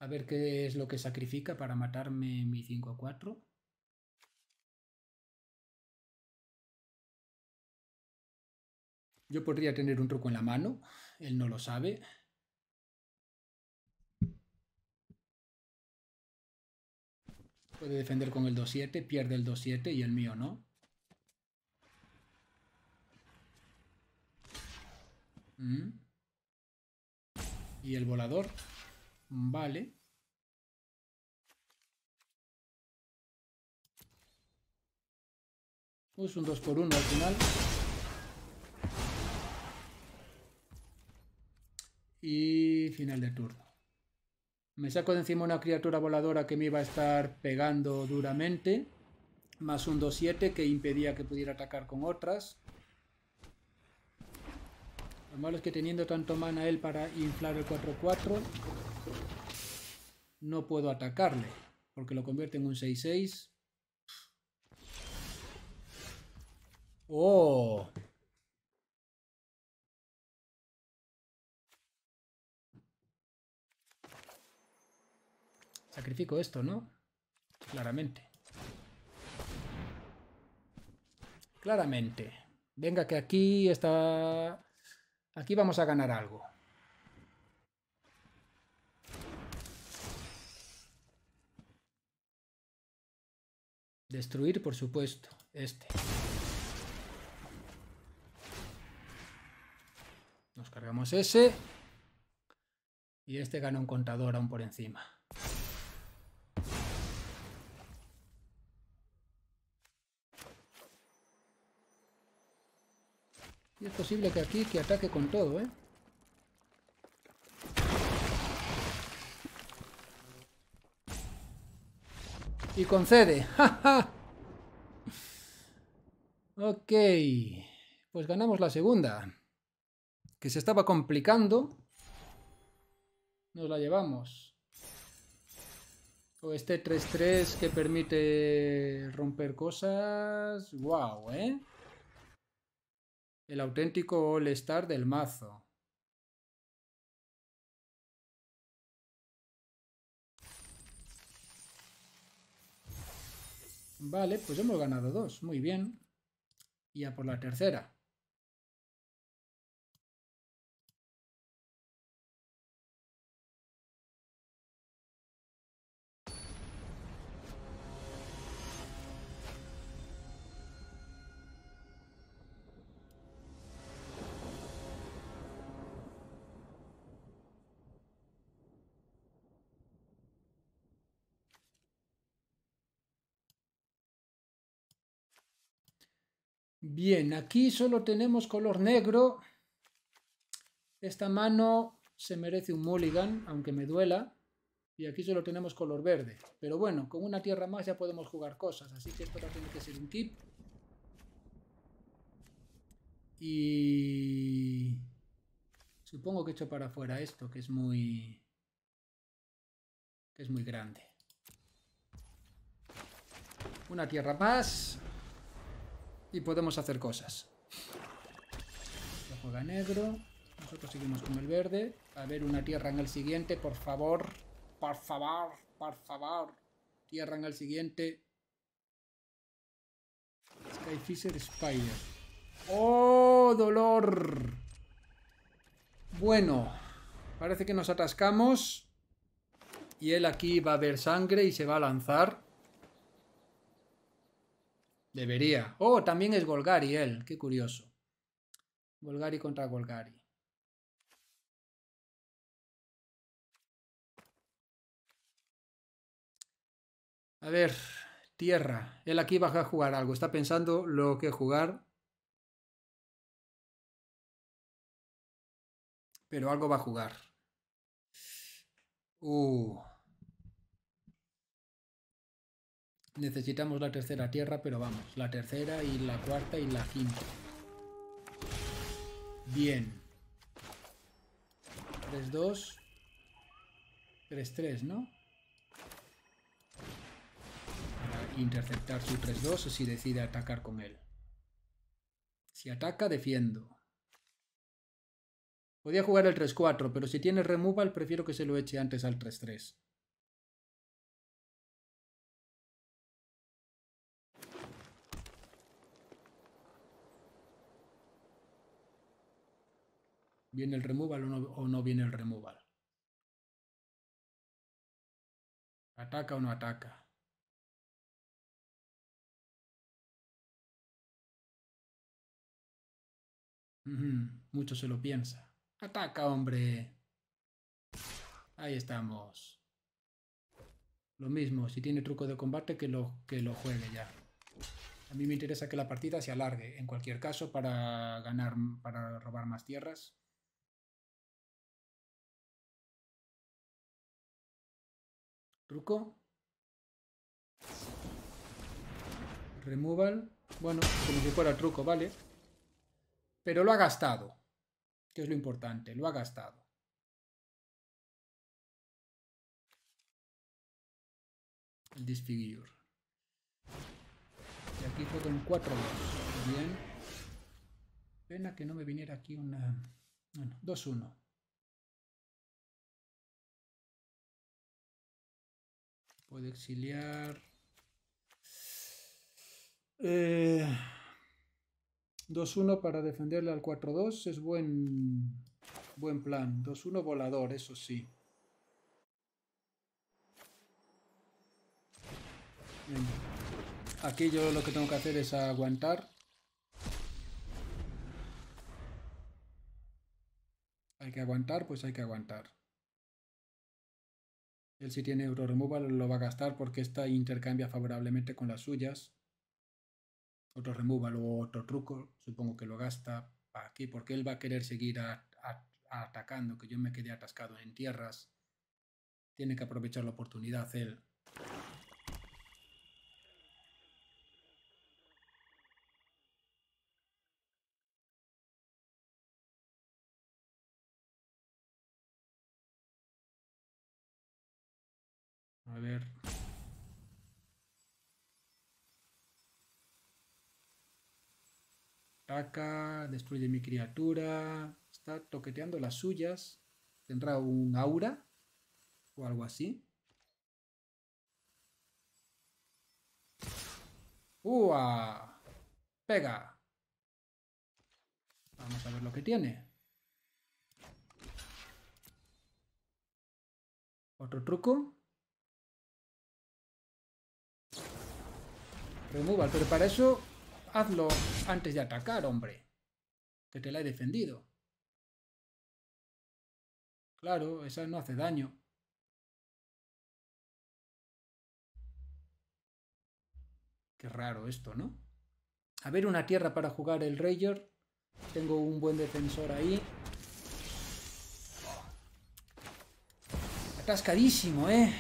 A ver qué es lo que sacrifica para matarme mi 5 a 4. Yo podría tener un truco en la mano, él no lo sabe. Puede defender con el 2-7, pierde el 2-7 y el mío no. Mm. Y el volador. Vale. Es pues un 2 por 1 al final. Y final de turno. Me saco de encima una criatura voladora que me iba a estar pegando duramente. Más un 2-7 que impedía que pudiera atacar con otras. Lo malo es que teniendo tanto mana él para inflar el 4-4, no puedo atacarle, porque lo convierte en un 6-6. ¡Oh! Sacrifico esto, ¿no? Claramente. Claramente. Venga, que aquí está... Aquí vamos a ganar algo. Destruir, por supuesto, este. Nos cargamos ese. Y este gana un contador aún por encima. Y es posible que aquí que ataque con todo, ¿eh? Y concede. ¡Ja, ja! Ok. Pues ganamos la segunda. Que se estaba complicando. Nos la llevamos. O este 3-3 que permite romper cosas. ¡Guau, ¿Eh? el auténtico all-star del mazo. Vale, pues hemos ganado dos, muy bien. Y a por la tercera. Bien, aquí solo tenemos color negro. Esta mano se merece un mulligan, aunque me duela. Y aquí solo tenemos color verde. Pero bueno, con una tierra más ya podemos jugar cosas. Así que esto va a que ser un tip. Y... Supongo que echo para afuera esto, que es muy... que es muy grande. Una tierra más y podemos hacer cosas. Lo juega negro. Nosotros seguimos con el verde. A ver, una tierra en el siguiente, por favor. Por favor, por favor. Tierra en el siguiente. Skyfisher Spider. ¡Oh, dolor! Bueno, parece que nos atascamos. Y él aquí va a ver sangre y se va a lanzar. Debería. Oh, también es Golgari él. Qué curioso. Golgari contra Golgari. A ver, tierra. Él aquí va a jugar algo. Está pensando lo que jugar. Pero algo va a jugar. Uh. Necesitamos la tercera tierra, pero vamos, la tercera y la cuarta y la quinta. Bien. 3-2. 3-3, ¿no? Para interceptar su 3-2 si decide atacar con él. Si ataca, defiendo. Podía jugar el 3-4, pero si tiene removal prefiero que se lo eche antes al 3-3. ¿Viene el removal o no, viene el removal? ¿Ataca o no ataca? Mucho se lo piensa. Ataca, hombre. Ahí estamos. Lo mismo, si tiene truco de combate, que lo, que lo juegue ya. A mí me interesa que la partida se alargue, en cualquier caso, para ganar, para robar más tierras. Truco. Removal. Bueno, como si fuera truco, ¿vale? Pero lo ha gastado. Que es lo importante, lo ha gastado. El disfigure. Y aquí fue con 4 Bien. Pena que no me viniera aquí una... Bueno, 2-1. Puede exiliar. 2-1 eh, para defenderle al 4-2 es buen, buen plan. 2-1 volador, eso sí. Aquí yo lo que tengo que hacer es aguantar. Hay que aguantar, pues hay que aguantar. Él si tiene Euro Removal lo va a gastar porque esta intercambia favorablemente con las suyas. Otro Removal o otro truco, supongo que lo gasta aquí porque él va a querer seguir atacando, que yo me quedé atascado en tierras. Tiene que aprovechar la oportunidad él. Ataca, destruye mi criatura. Está toqueteando las suyas. Tendrá un aura o algo así. ¡Ua! ¡Pega! Vamos a ver lo que tiene. Otro truco. removal, pero para eso hazlo antes de atacar, hombre. Que te la he defendido. Claro, esa no hace daño. Qué raro esto, ¿no? A ver, una tierra para jugar el Rayor. Tengo un buen defensor ahí. Atascadísimo, ¿eh?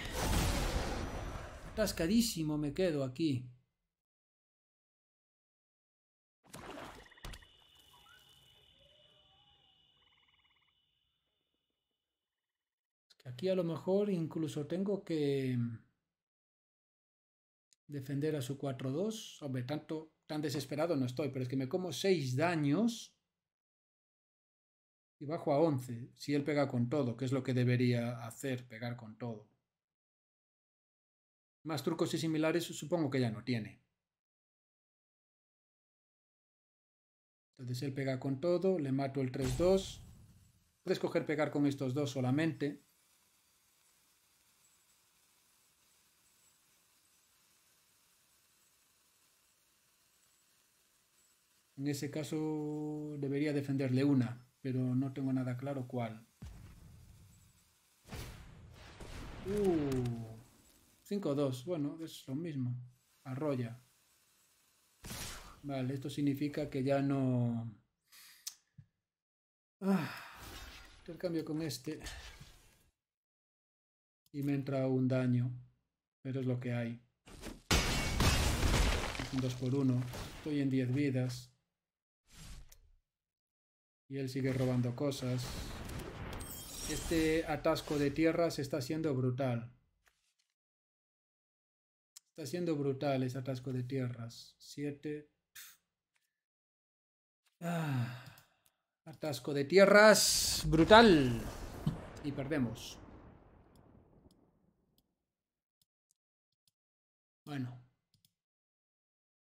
Atascadísimo me quedo aquí. Aquí a lo mejor incluso tengo que defender a su 4-2. Hombre, tanto, tan desesperado no estoy, pero es que me como 6 daños y bajo a 11. Si él pega con todo, que es lo que debería hacer, pegar con todo. Más trucos y similares supongo que ya no tiene. Entonces él pega con todo, le mato el 3-2. Puedes escoger pegar con estos dos solamente. En ese caso debería defenderle una, pero no tengo nada claro cuál. Uh, 5-2, bueno, es lo mismo. Arroya. Vale, esto significa que ya no... Ah, intercambio con este. Y me entra un daño, pero es lo que hay. Un 2 por 1. Estoy en 10 vidas. Y él sigue robando cosas. Este atasco de tierras está siendo brutal. Está siendo brutal ese atasco de tierras. Siete. Ah, atasco de tierras. Brutal. Y perdemos. Bueno.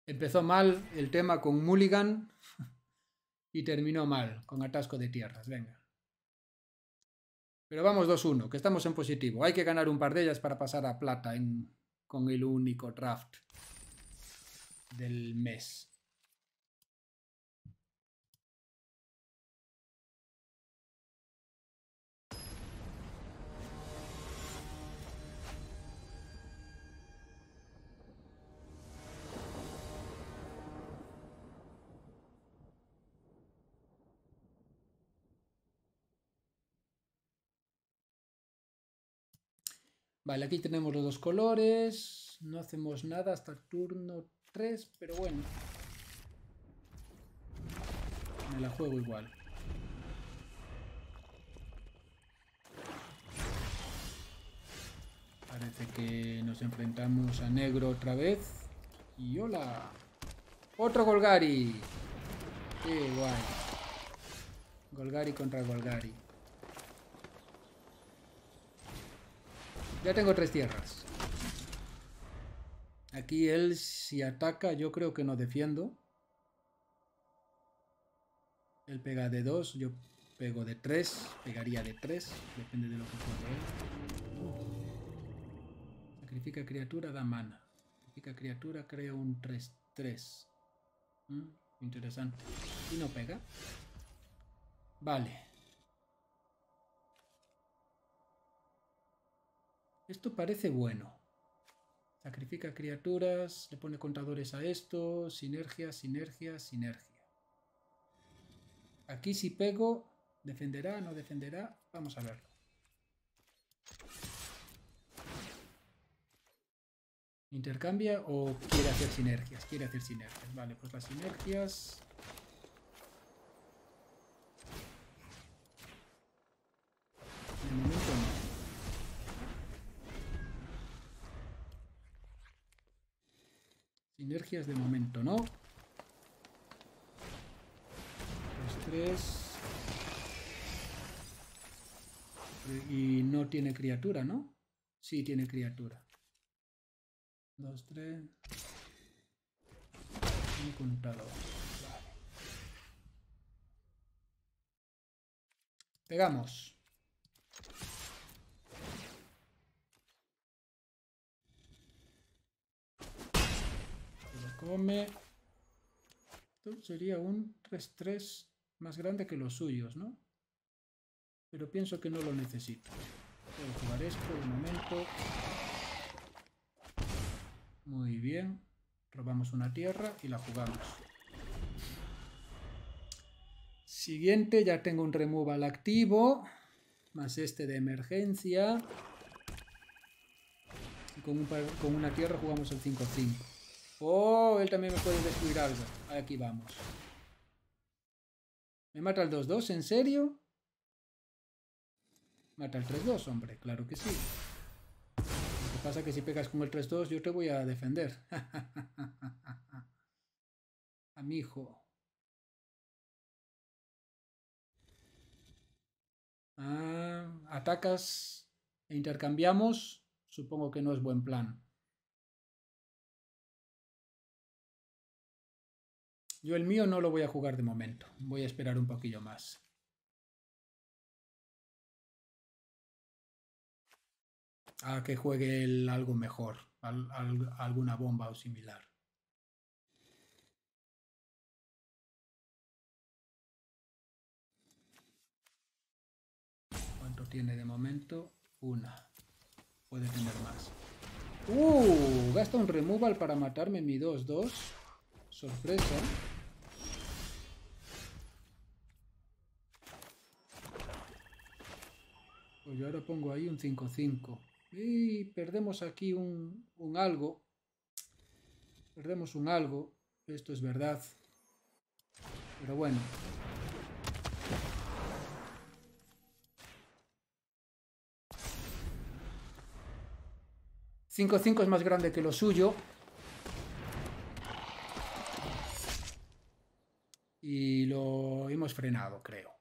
Empezó mal el tema con Mulligan y terminó mal, con atasco de tierras. Venga. Pero vamos 2-1, que estamos en positivo. Hay que ganar un par de ellas para pasar a plata con el único draft del mes. Vale, aquí tenemos los dos colores. No hacemos nada hasta el turno 3, pero bueno. Me la juego igual. Parece que nos enfrentamos a negro otra vez. Y hola. Otro Golgari. Qué guay. Golgari contra Golgari. Ya tengo tres tierras. Aquí él si ataca, yo creo que no defiendo. Él pega de dos, yo pego de tres. pegaría de tres. depende de lo que pueda ver. Sacrifica criatura, da mana. Sacrifica criatura, crea un 3-3. Mm, interesante. Y no pega. Vale. Esto parece bueno. Sacrifica criaturas, le pone contadores a esto, sinergia, sinergia, sinergia. Aquí si pego, defenderá, no defenderá, vamos a verlo. ¿Intercambia o quiere hacer sinergias? Quiere hacer sinergias. Vale, pues las sinergias Sinergias de momento, ¿no? Los tres. Y no tiene criatura, ¿no? Sí tiene criatura. Dos, tres. Un contado. Vale. Pegamos. Esto sería un 3-3 más grande que los suyos, ¿no? Pero pienso que no lo necesito. Voy a jugar esto de momento. Muy bien. Robamos una tierra y la jugamos. Siguiente, ya tengo un removal activo. Más este de emergencia. Y con, con una tierra jugamos el 5-5. Oh, él también me puede destruir algo. Aquí vamos. ¿Me mata el 2-2? ¿En serio? Mata el 3-2, hombre. Claro que sí. Lo que pasa es que si pegas con el 3-2, yo te voy a defender. a mi hijo. Ah, atacas e intercambiamos. Supongo que no es buen plan. Yo el mío no lo voy a jugar de momento. Voy a esperar un poquillo más. A que juegue el algo mejor. alguna bomba o similar. ¿Cuánto tiene de momento? Una. Puede tener más. ¡Uh! Gasta un removal para matarme mi 2-2. Sorpresa. Pues yo ahora pongo ahí un 5-5. Y perdemos aquí un, un algo. Perdemos un algo. Esto es verdad. Pero bueno. ¿5-5 es más grande que lo suyo. Y lo hemos frenado, creo.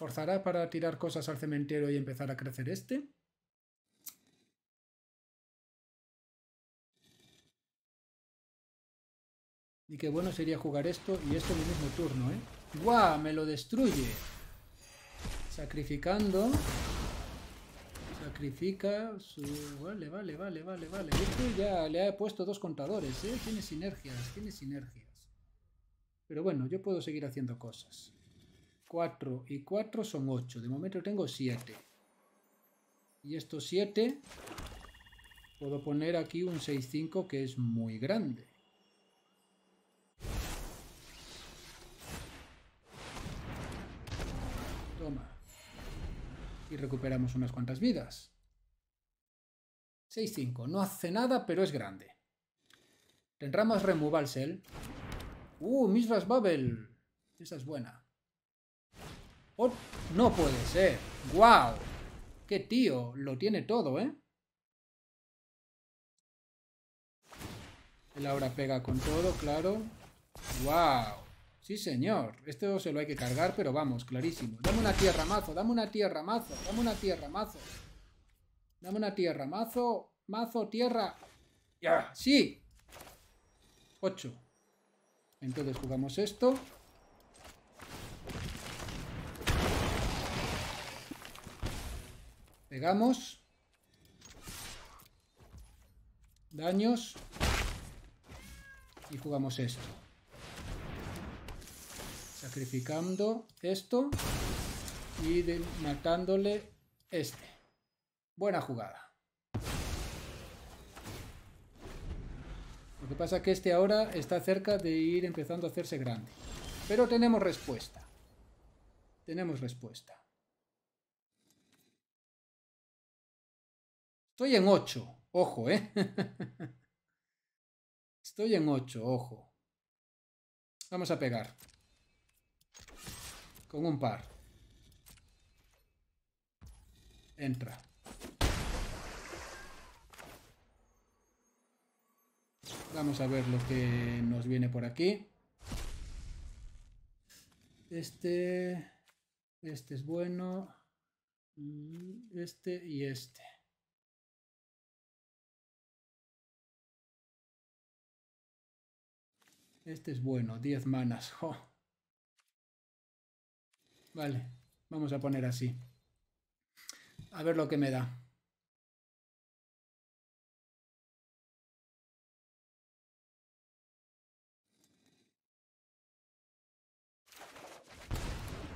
¿Forzará para tirar cosas al cementerio y empezar a crecer este? Y qué bueno sería jugar esto y esto en el mismo turno, ¿eh? ¡Guau! Me lo destruye. Sacrificando. Sacrifica su... Vale, vale, vale, vale, vale. Este ya le ha puesto dos contadores, ¿eh? Tiene sinergias, tiene sinergias. Pero bueno, yo puedo seguir haciendo cosas. 4 y 4 son 8. De momento tengo 7. Y estos 7 puedo poner aquí un 6-5 que es muy grande. Toma. Y recuperamos unas cuantas vidas. 6-5. No hace nada, pero es grande. Tendrá más removal cell. ¡Uh! Misras Bubble. Esa es buena no puede ser. ¡Guau! ¡Qué tío! Lo tiene todo, ¿eh? Él ahora pega con todo, claro. ¡Guau! Sí, señor. Esto se lo hay que cargar, pero vamos, clarísimo. Dame una tierra mazo, dame una tierra mazo, dame una tierra mazo. Dame una tierra mazo, mazo, tierra. ¡Ya! ¡Sí! 8. Entonces jugamos esto. Pegamos. Daños. Y jugamos esto. Sacrificando esto. Y matándole este. Buena jugada. Lo que pasa es que este ahora está cerca de ir empezando a hacerse grande. Pero tenemos respuesta. Tenemos respuesta. Estoy en 8, ojo, ¿eh? Estoy en 8, ojo. Vamos a pegar. Con un par. Entra. Vamos a ver lo que nos viene por aquí. Este... Este es bueno. Mm, este y este. Este es bueno, 10 manas. jo. Vale, vamos a poner así. A ver lo que me da.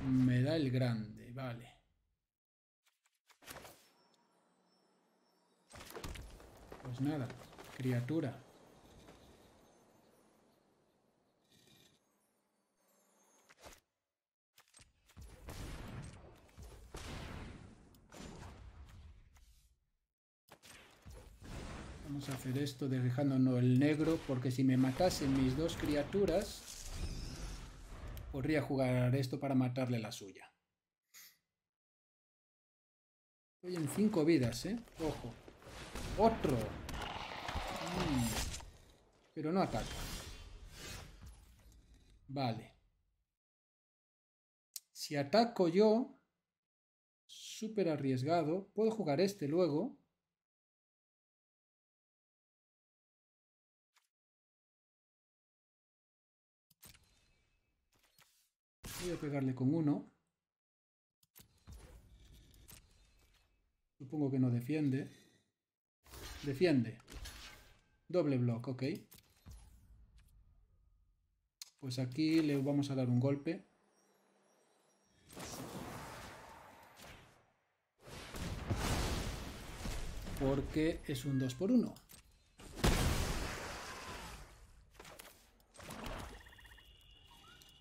Me da el grande, vale. Pues nada, criatura. Vamos a hacer esto dejándonos el negro, porque si me matasen mis dos criaturas, podría jugar esto para matarle la suya. Estoy en cinco vidas, ¿eh? Ojo. ¡Otro! Mm. Pero no ataca. Vale. Si ataco yo, súper arriesgado, puedo jugar este luego. Voy a pegarle con uno. Supongo que no defiende. Defiende. Doble block, ok. Pues aquí le vamos a dar un golpe. Porque es un 2 por 1.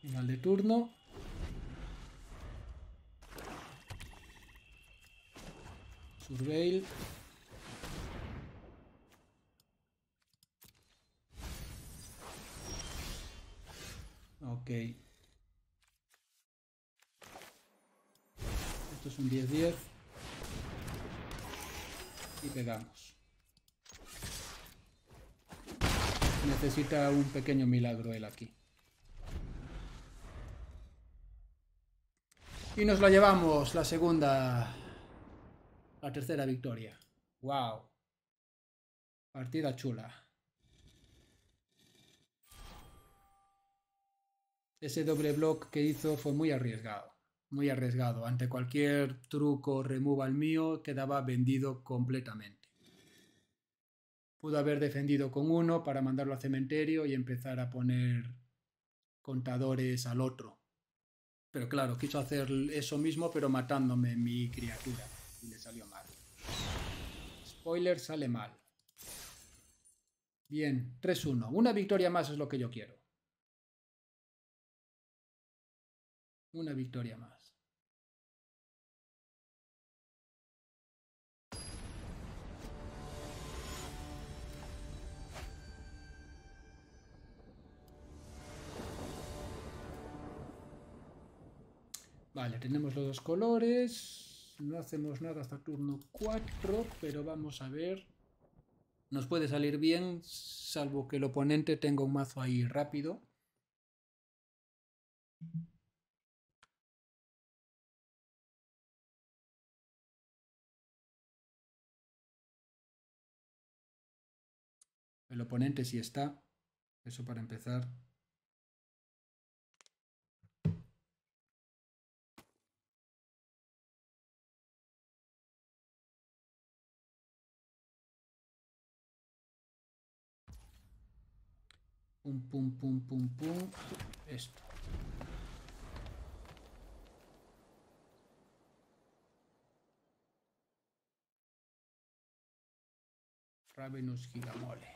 Final de turno. Veil Ok. Esto es un 10-10. Y pegamos. Necesita un pequeño milagro él aquí. Y nos la llevamos, la segunda la tercera victoria. ¡Wow! Partida chula. Ese doble block que hizo fue muy arriesgado. Muy arriesgado. Ante cualquier truco removal mío quedaba vendido completamente. Pudo haber defendido con uno para mandarlo al cementerio y empezar a poner contadores al otro. Pero claro, quiso hacer eso mismo, pero matándome mi criatura. Y le salió Spoiler sale mal. Bien, 3-1. Una victoria más es lo que yo quiero. Una victoria más. Vale, tenemos los dos colores. No hacemos nada hasta turno 4, pero vamos a ver. Nos puede salir bien, salvo que el oponente tenga un mazo ahí rápido. El oponente sí está, eso para empezar. Pum, pum, pum, pum, pum. Esto. Ravenus Gigamole.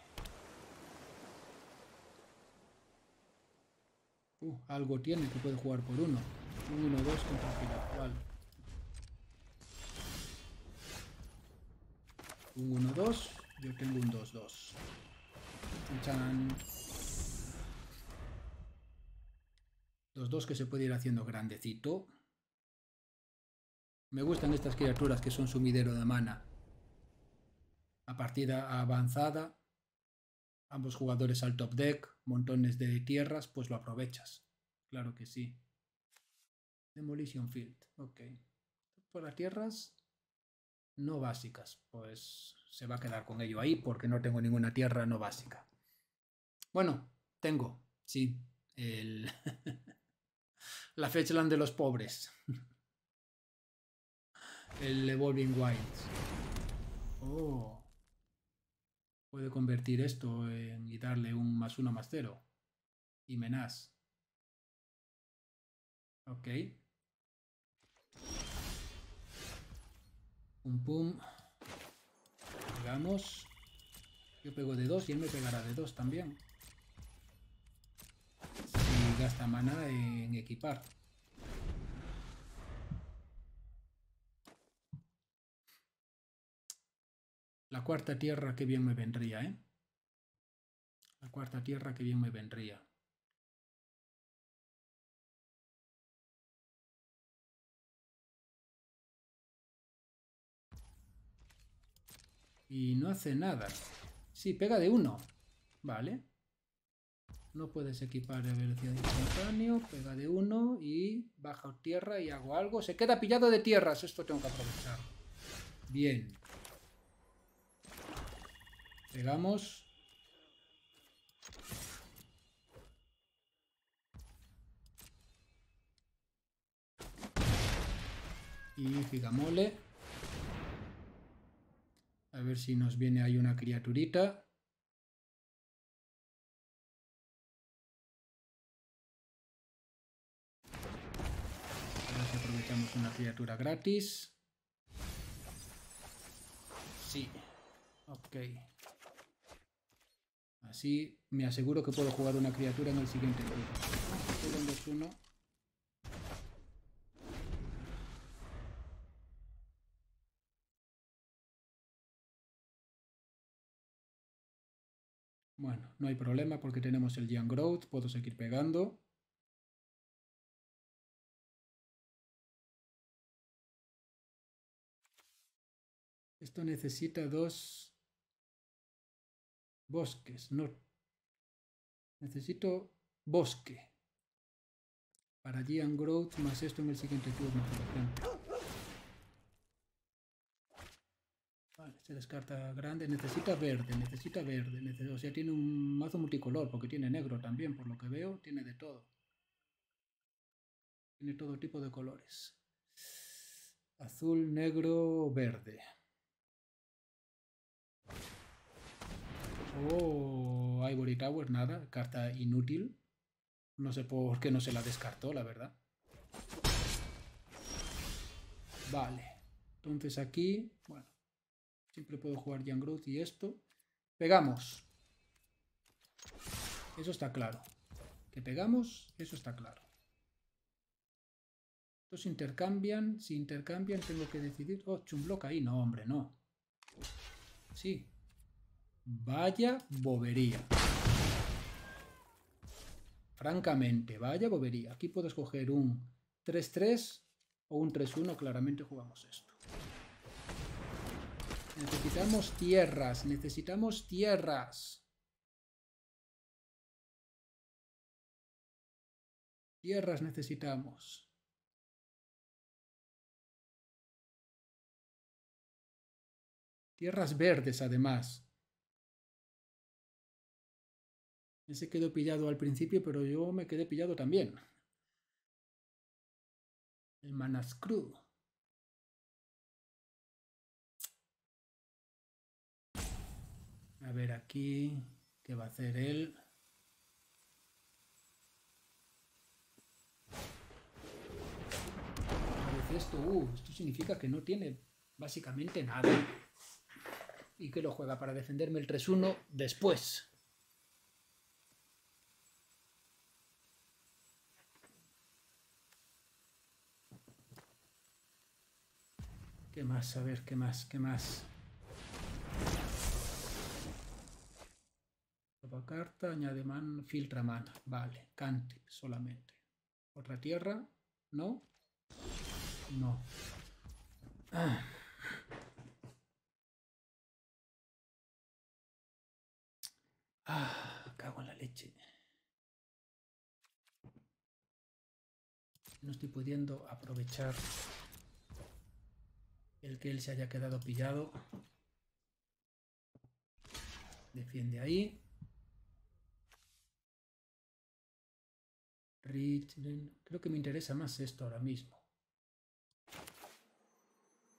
Uh, algo tiene que puede jugar por uno. Un 1-2 contra el Vale. Un 1-2. Yo tengo un 2-2. Chan. Los dos que se puede ir haciendo grandecito. Me gustan estas criaturas que son sumidero de mana. A partida avanzada, ambos jugadores al top deck, montones de tierras, pues lo aprovechas. Claro que sí. Demolition Field, ok. Por las tierras no básicas, pues se va a quedar con ello ahí porque no tengo ninguna tierra no básica. Bueno, tengo, sí, el... la Fetchland de los pobres. El Evolving Wilds. Oh. Puede convertir esto en y darle un más uno más cero. Y menaz. Ok. Pum pum. Pegamos. Yo pego de dos y él me pegará de dos también gasta mana en equipar. La cuarta tierra que bien me vendría, ¿eh? La cuarta tierra que bien me vendría. Y no hace nada. Sí, pega de uno. Vale. No puedes equipar a velocidad instantáneo, pega de uno y baja tierra y hago algo. Se queda pillado de tierras, esto tengo que aprovechar. Bien. Pegamos. Y gigamole. A ver si nos viene ahí una criaturita. una criatura gratis. Sí. Ok. Así me aseguro que puedo jugar una criatura en el siguiente turno. Bueno, no hay problema porque tenemos el Young Growth, puedo seguir pegando. Esto necesita dos bosques, no. Necesito bosque. Para Gian Growth más esto en el siguiente turno, Vale, se descarta grande. Necesita verde, necesita verde. o sea, tiene un mazo multicolor porque tiene negro también, por lo que veo. Tiene de todo. Tiene todo tipo de colores. Azul, negro, verde. Oh, Ivory Tower, nada. Carta inútil. No sé por qué no se la descartó, la verdad. Vale. Entonces aquí, bueno, siempre puedo jugar Jan y esto. Pegamos. Eso está claro. Que pegamos, eso está claro. Estos intercambian. Si intercambian, tengo que decidir. Oh, Chumblock ahí. No, hombre, no. Sí, Vaya bobería. Francamente, vaya bobería. Aquí puedo escoger un 3-3 o un 3-1. Claramente jugamos esto. Necesitamos tierras, necesitamos tierras. Tierras necesitamos. Tierras verdes, además. Ese quedó pillado al principio, pero yo me quedé pillado también. El Manas A ver aquí, ¿qué va a hacer él? esto? Uh, esto significa que no tiene básicamente nada. Y que lo juega para defenderme el 3-1 después. ¿Qué más? A ver, ¿qué más? ¿Qué más? Nueva carta, añade man, filtra mana. Vale, cante solamente. ¿Otra tierra? ¿No? No. Ah. ah, cago en la leche. No estoy pudiendo aprovechar el que él se haya quedado pillado. Defiende ahí. Creo que me interesa más esto ahora mismo.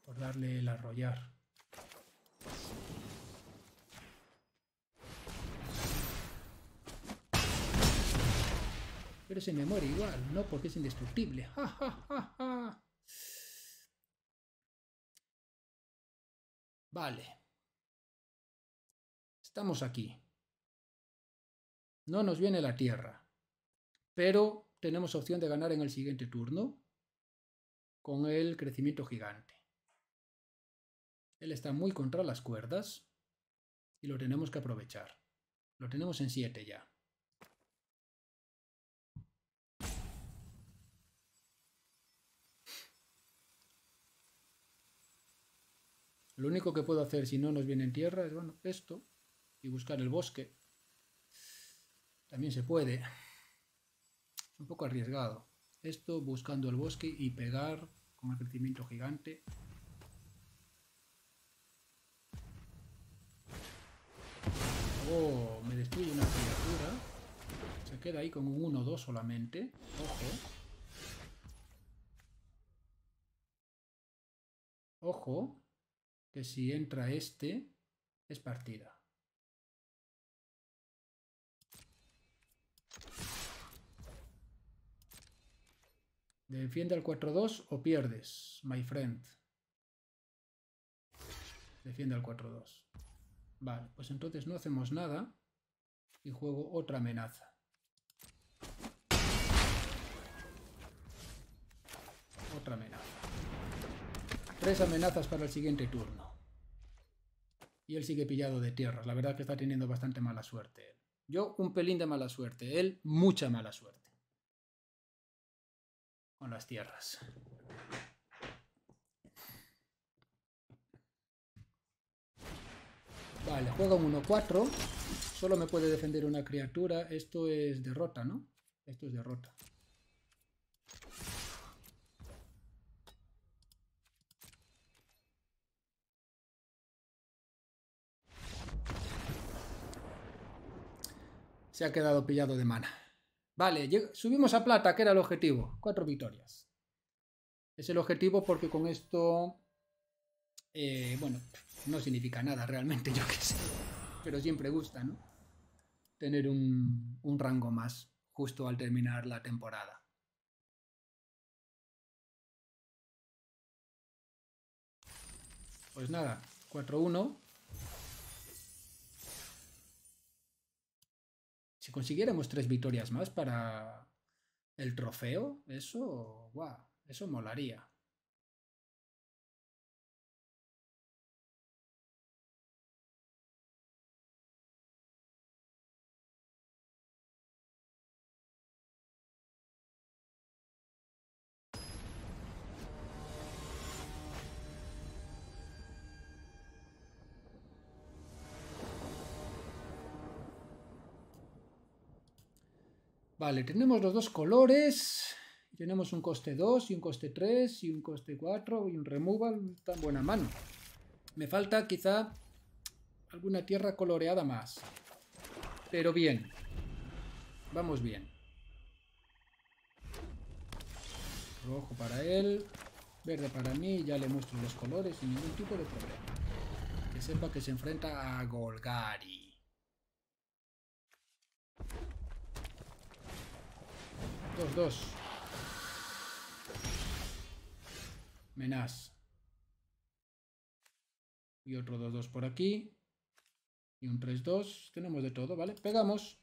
Por darle el arrollar. Pero se me muere igual, ¿no? Porque es indestructible. ¡Ja, ja, ja, ja! Vale. Estamos aquí. No nos viene la tierra. Pero tenemos opción de ganar en el siguiente turno con el crecimiento gigante. Él está muy contra las cuerdas y lo tenemos que aprovechar. Lo tenemos en 7 ya. Lo único que puedo hacer si no nos viene en tierra es, bueno, esto y buscar el bosque. También se puede. Es un poco arriesgado. Esto buscando el bosque y pegar con el crecimiento gigante. Oh, me destruye una criatura. Se queda ahí con un 1 2 solamente. Ojo. Ojo que si entra este, es partida. Defiende al 4-2 o pierdes, my friend. Defiende al 4-2. Vale, pues entonces no hacemos nada y juego otra amenaza. Otra amenaza. Tres amenazas para el siguiente turno y él sigue pillado de tierras. La verdad que está teniendo bastante mala suerte Yo un pelín de mala suerte, él mucha mala suerte. Con las tierras. Vale, juega un 1-4. Solo me puede defender una criatura. Esto es derrota, ¿no? Esto es derrota. se ha quedado pillado de mana. Vale, subimos a plata, que era el objetivo. Cuatro victorias. Es el objetivo porque con esto... Eh, bueno, no significa nada realmente, yo qué sé. Pero siempre gusta, ¿no? Tener un, un rango más justo al terminar la temporada. Pues nada, 4-1. Si consiguiéramos tres victorias más para el trofeo, eso, eso molaría. Vale, tenemos los dos colores. Tenemos un coste 2 y un coste 3 y un coste 4 y un removal. Tan buena mano. Me falta quizá alguna tierra coloreada más. Pero bien. Vamos bien. Rojo para él. Verde para mí. Ya le muestro los colores sin ningún tipo de problema. Que sepa que se enfrenta a Golgari. 2-2 Menaz. Y otro 2-2 por aquí. Y un 3-2. Tenemos de todo, ¿vale? Pegamos.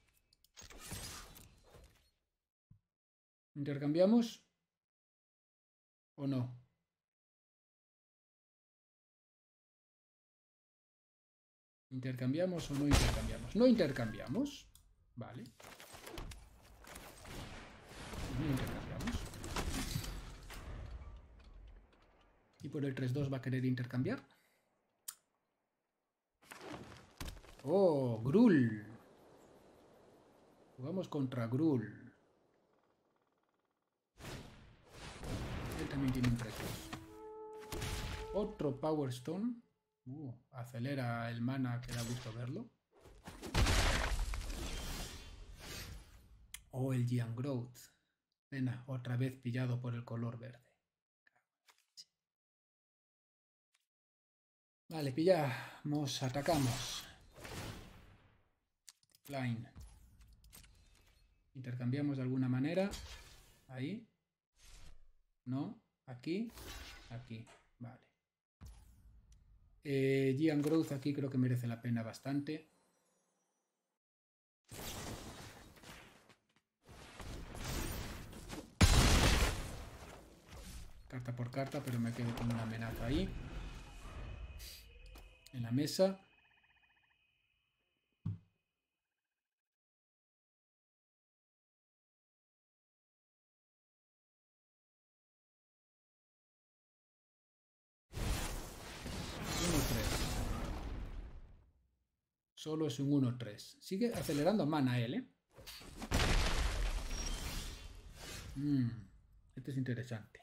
¿Intercambiamos? ¿O no? ¿Intercambiamos o no intercambiamos? No intercambiamos. Vale. Y por el 3-2 va a querer intercambiar. ¡Oh! ¡Grul! Jugamos contra Grul. Él también tiene un 3 Otro Power Stone. Uh, acelera el mana, que da gusto verlo. O oh, el Giant Growth otra vez pillado por el color verde. Vale, pillamos, atacamos. Line. Intercambiamos de alguna manera. Ahí. No, aquí, aquí. Vale. Eh, Gian Growth aquí creo que merece la pena bastante. carta por carta, pero me quedo con una amenaza ahí. En la mesa. Solo es un 1-3. Sigue acelerando mana él, ¿eh? Mm, este es interesante.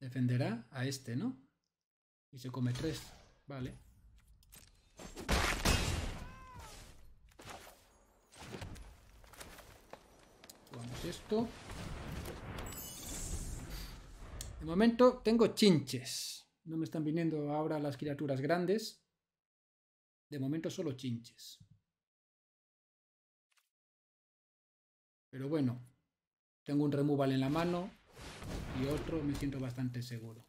Defenderá a este, ¿no? Y se come tres. Vale. Jugamos esto. De momento tengo chinches. No me están viniendo ahora las criaturas grandes. De momento solo chinches. Pero bueno, tengo un removal en la mano y otro me siento bastante seguro.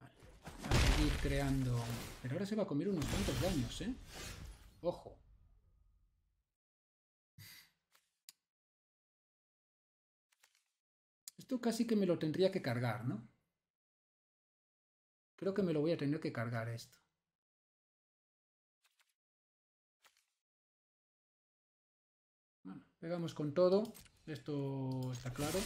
Vale, a seguir creando... Pero ahora se va a comer unos cuantos daños, ¿eh? Ojo. Esto casi que me lo tendría que cargar, ¿no? Creo que me lo voy a tener que cargar esto. Pegamos con todo. Esto está claro.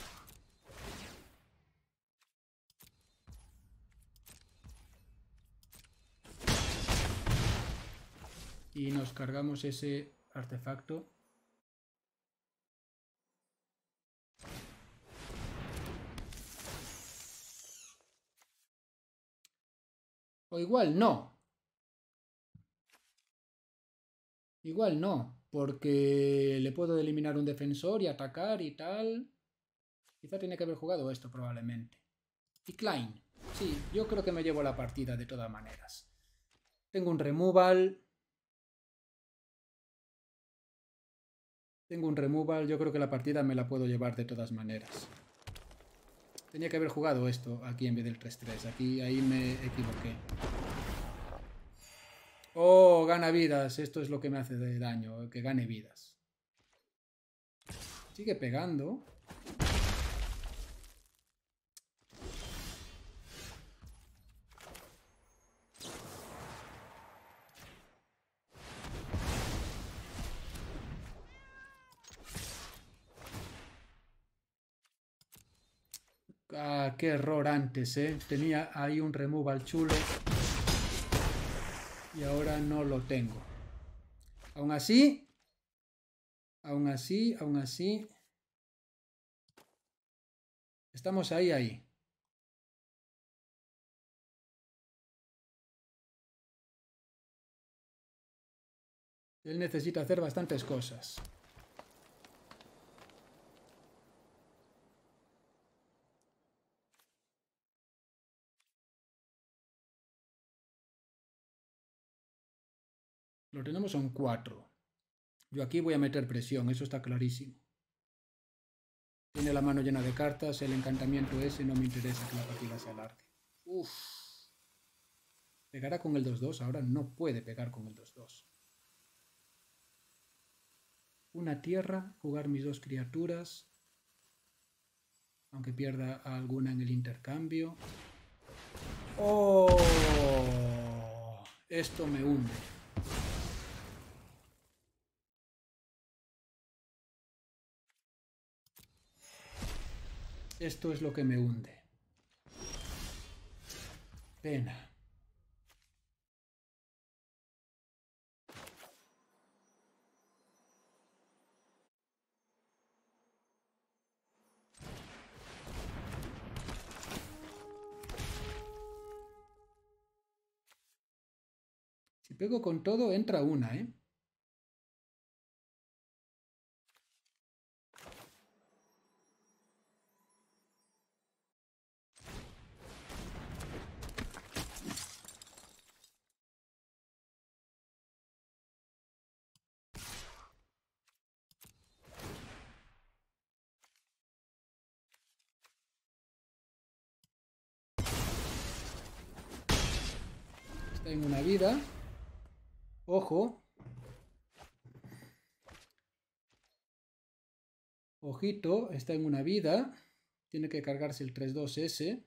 Y nos cargamos ese artefacto. O igual no. Igual no porque le puedo eliminar un defensor y atacar y tal. Quizá tenía que haber jugado esto probablemente. Y Klein. Sí, yo creo que me llevo la partida de todas maneras. Tengo un removal. Tengo un removal, yo creo que la partida me la puedo llevar de todas maneras. Tenía que haber jugado esto aquí en vez del 3-3. Aquí, ahí me equivoqué. Oh, gana vidas, esto es lo que me hace de daño, que gane vidas. Sigue pegando. Ah, qué error antes, ¿eh? Tenía ahí un removal chulo ahora no lo tengo. Aún así, aún así, aún así, estamos ahí, ahí. Él necesita hacer bastantes cosas. tenemos son cuatro Yo aquí voy a meter presión, eso está clarísimo. Tiene la mano llena de cartas, el encantamiento ese no me interesa que la partida se alargue. Uf. Pegará con el 2-2, ahora no puede pegar con el 2-2. Una tierra, jugar mis dos criaturas, aunque pierda alguna en el intercambio. ¡Oh! Esto me hunde. Esto es lo que me hunde. Pena. Si pego con todo, entra una, ¿eh? Ojo. Ojito, está en una vida. Tiene que cargarse el 32 s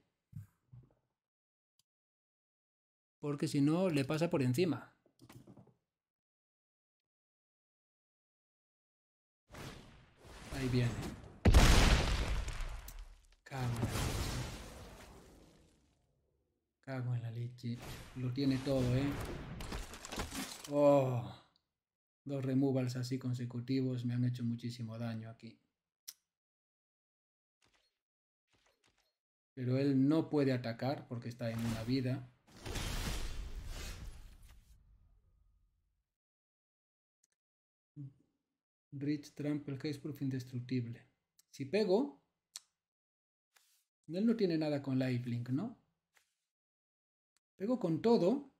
Porque si no, le pasa por encima. Ahí viene. Cámara. Cago en la leche. Lo tiene todo, ¿eh? Oh. Dos removals así consecutivos me han hecho muchísimo daño aquí. Pero él no puede atacar porque está en una vida. Rich Trample caseproof indestructible. Si pego, él no tiene nada con Lifelink, ¿no? Pego con todo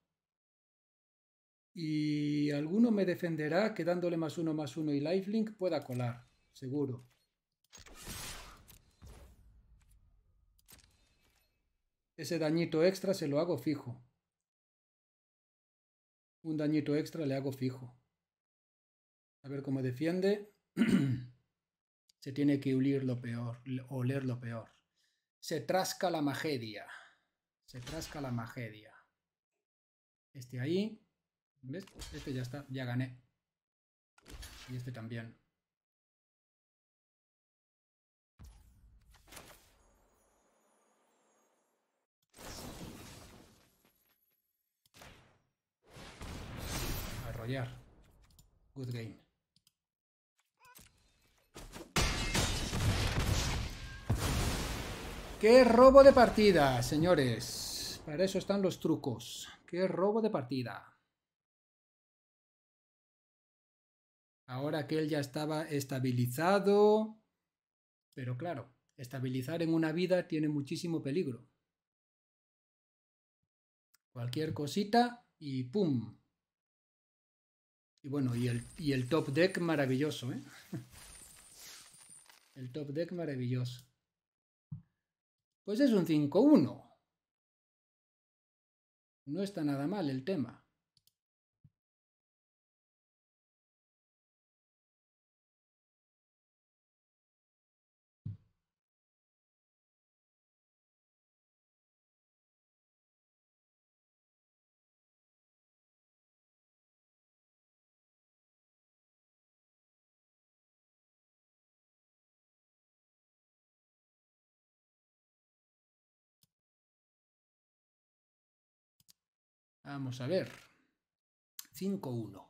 y alguno me defenderá que dándole más uno, más uno y lifelink pueda colar, seguro. Ese dañito extra se lo hago fijo. Un dañito extra le hago fijo. A ver cómo defiende. se tiene que oler lo peor, oler lo peor. Se trasca la magedia. Se trasca la magedia. Este ahí. Este ya está, ya gané. Y este también. Arrollar. Good game. ¡Qué robo de partida, señores! Para eso están los trucos. ¿Qué robo de partida? Ahora que él ya estaba estabilizado... Pero claro, estabilizar en una vida tiene muchísimo peligro. Cualquier cosita y ¡pum! Y bueno, y el, top deck maravilloso, ¿eh? El top deck maravilloso. Pues es un 5-1. No está nada mal el tema. Vamos a ver. 5-1.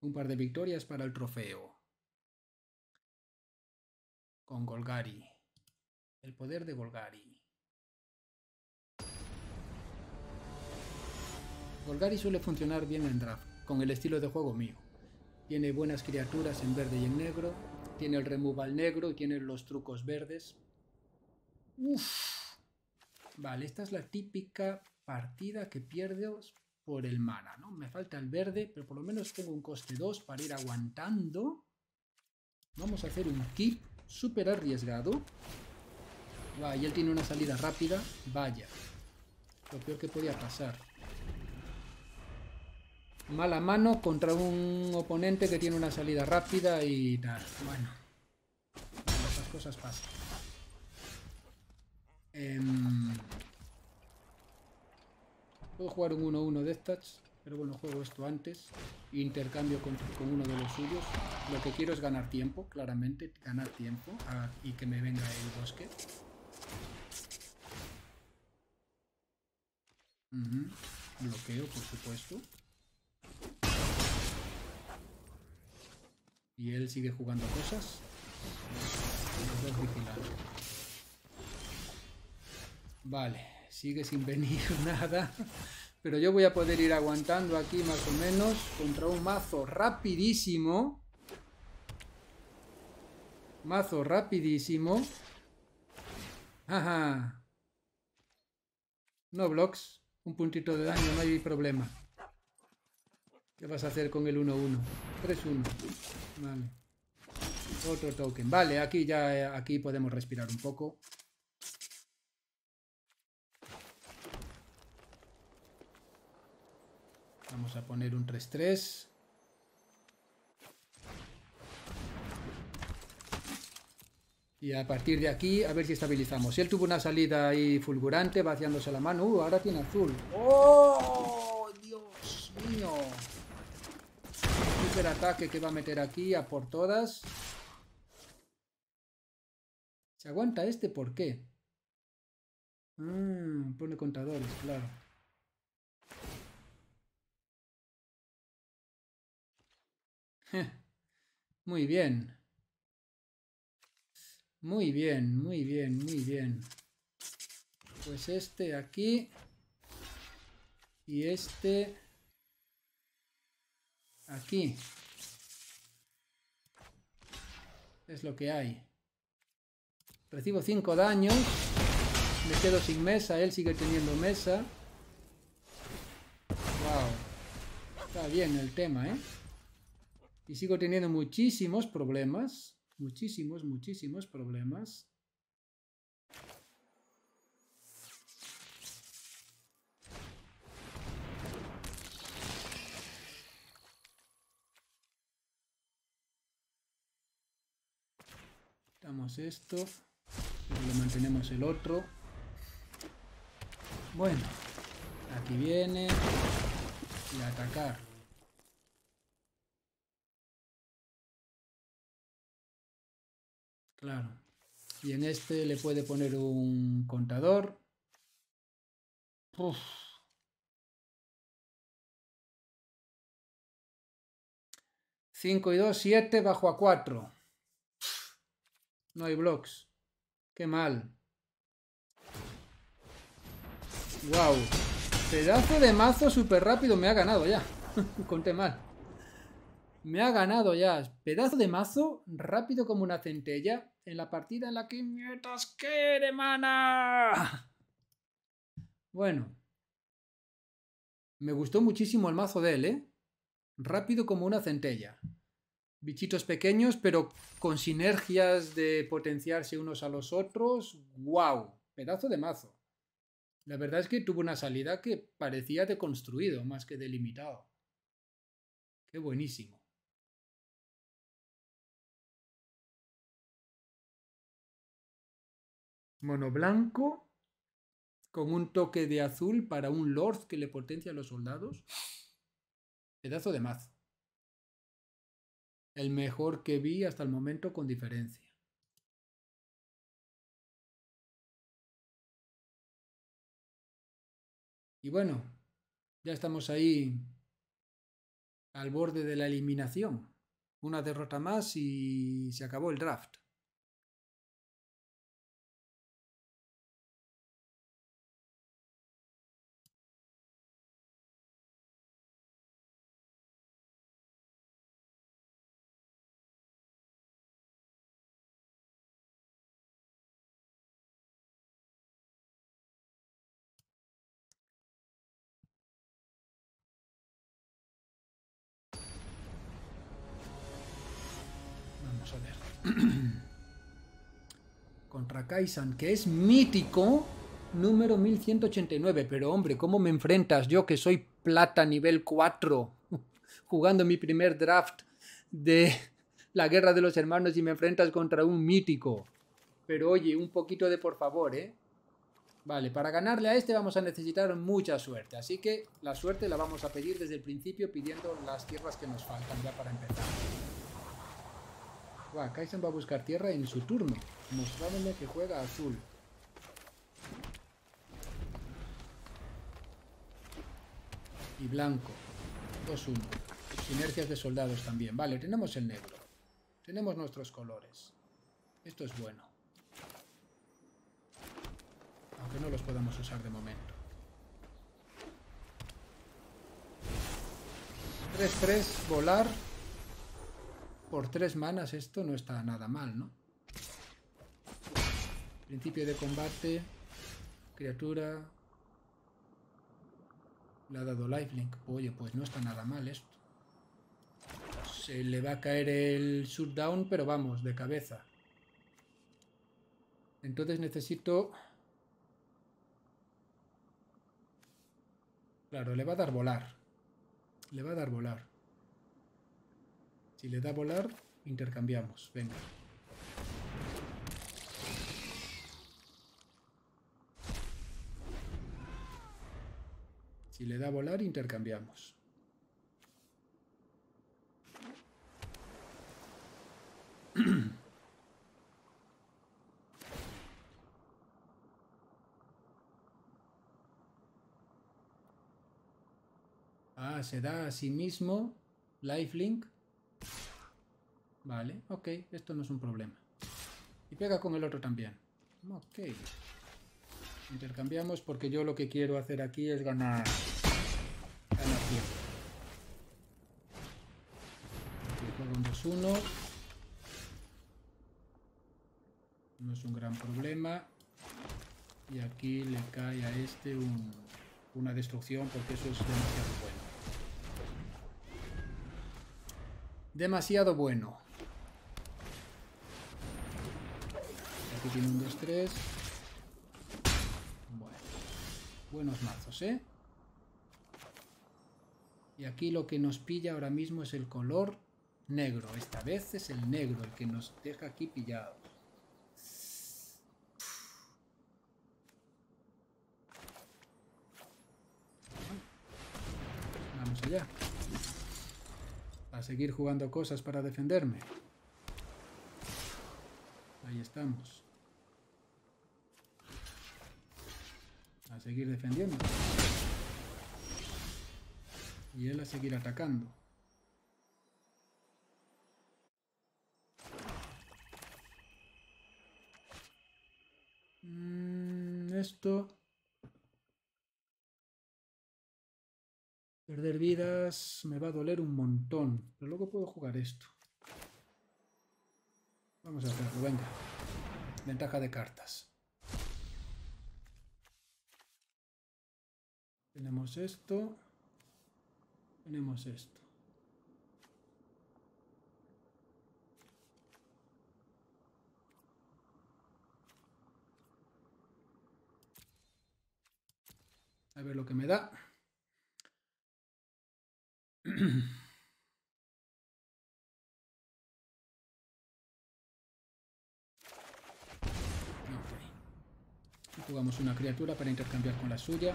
Un par de victorias para el trofeo. Con Golgari. El poder de Golgari. Golgari suele funcionar bien en draft, con el estilo de juego mío. Tiene buenas criaturas en verde y en negro, tiene el removal negro y tiene los trucos verdes. uff Vale, esta es la típica partida que pierdes por el mana, ¿no? Me falta el verde, pero por lo menos tengo un coste 2 para ir aguantando. Vamos a hacer un keep súper arriesgado. y él tiene una salida rápida. Vaya. Lo peor que podía pasar. Mala mano contra un oponente que tiene una salida rápida y tal. Bueno. Esas cosas pasan. Em, Puedo jugar un 1-1 Death Touch pero bueno, juego esto antes. Intercambio con, uno de los suyos. Lo que quiero es ganar tiempo, claramente, ganar tiempo y que me venga el bosque. Bloqueo, por supuesto. Y él sigue jugando cosas. Vale sigue sin venir nada. Pero yo voy a poder ir aguantando aquí más o menos contra un mazo rapidísimo. Mazo rapidísimo. Ajá. No blocks. Un puntito de daño, no hay problema. ¿Qué vas a hacer con el 1-1? 3-1. Vale. Otro token. Vale, aquí ya eh, aquí podemos respirar un poco. Vamos a poner un 3-3. Y a partir de aquí, a ver si estabilizamos. Él tuvo una salida ahí fulgurante, vaciándose la mano. Uh, ahora tiene azul. ¡Oh! ¡Dios mío! Super ataque que va a meter aquí, a por todas. ¿Se aguanta este? ¿Por qué? Mmm, pone contadores, claro. Muy bien. Muy bien, muy bien, muy bien. Pues este aquí. Y este aquí. Es lo que hay. Recibo 5 daños. Me quedo sin mesa. Él sigue teniendo mesa. Wow. Está bien el tema, ¿eh? y sigo teniendo muchísimos problemas, muchísimos, muchísimos problemas. Quitamos esto, lo mantenemos el otro. Bueno, aquí viene y atacar. Claro. Y en este le puede poner un contador. Uf. Cinco y dos, siete, bajo a cuatro. No hay blocks. Qué mal. Wow. Pedazo de mazo súper rápido me ha ganado ya. Conté mal. Me ha ganado ya. Pedazo de mazo, rápido como una centella, en la partida en la que que de mana. Bueno. Me gustó muchísimo el mazo de él, ¿eh? Rápido como una centella. Bichitos pequeños, pero con sinergias de potenciarse unos a los otros. ¡Wow! Pedazo de mazo. La verdad es que tuvo una salida que parecía De construido, más que delimitado. Qué buenísimo. mono blanco con un toque de azul para un lord que le potencia a los soldados. Pedazo de mazo. El mejor que vi hasta el momento con diferencia. Y bueno, ya estamos ahí al borde de la eliminación. Una derrota más y se acabó el draft. Kaisan, que es mítico, número 1189. Pero hombre, ¿cómo me enfrentas yo que soy plata nivel 4, jugando mi primer draft de la guerra de los hermanos y me enfrentas contra un mítico? Pero oye, un poquito de por favor, ¿eh? Vale, para ganarle a este vamos a necesitar mucha suerte, así que la suerte la vamos a pedir desde el principio pidiendo las tierras que nos faltan ya para empezar. Va, va a buscar tierra en su turno, mostrándome que juega azul. Y blanco. 2-1. Sinergias de soldados también. Vale, tenemos el negro. Tenemos nuestros colores. Esto es bueno. Aunque no los podamos usar de momento. 3-3, volar. Por tres manas esto no está nada mal, ¿no? Principio de combate. Criatura. Le ha dado lifelink. Oye, pues no está nada mal esto. Se le va a caer el shutdown, pero vamos, de cabeza. Entonces necesito... Claro, le va a dar volar. Le va a dar volar. Si le da volar, intercambiamos. Venga. Si le da volar, intercambiamos. ah, se da a sí mismo lifelink. Vale, ok, esto no es un problema. Y pega con el otro también. Ok. Intercambiamos porque yo lo que quiero hacer aquí es ganar... Ganar No es un gran problema. Y aquí le cae a este una destrucción porque eso es demasiado bueno. Demasiado bueno. Aquí tiene un 2, 3. Bueno. Buenos mazos, ¿eh? Y aquí lo que nos pilla ahora mismo es el color negro. Esta vez es el negro el que nos deja aquí pillado Vamos allá a seguir jugando cosas para defenderme. Ahí estamos. A seguir defendiendo. Y él a seguir atacando. Mm, esto... Perder vidas me va a doler un montón. Pero luego puedo jugar esto. Vamos a hacerlo, venga. Ventaja de cartas. Tenemos esto. Tenemos esto. A ver lo que me da. Jugamos una criatura para intercambiar con la suya.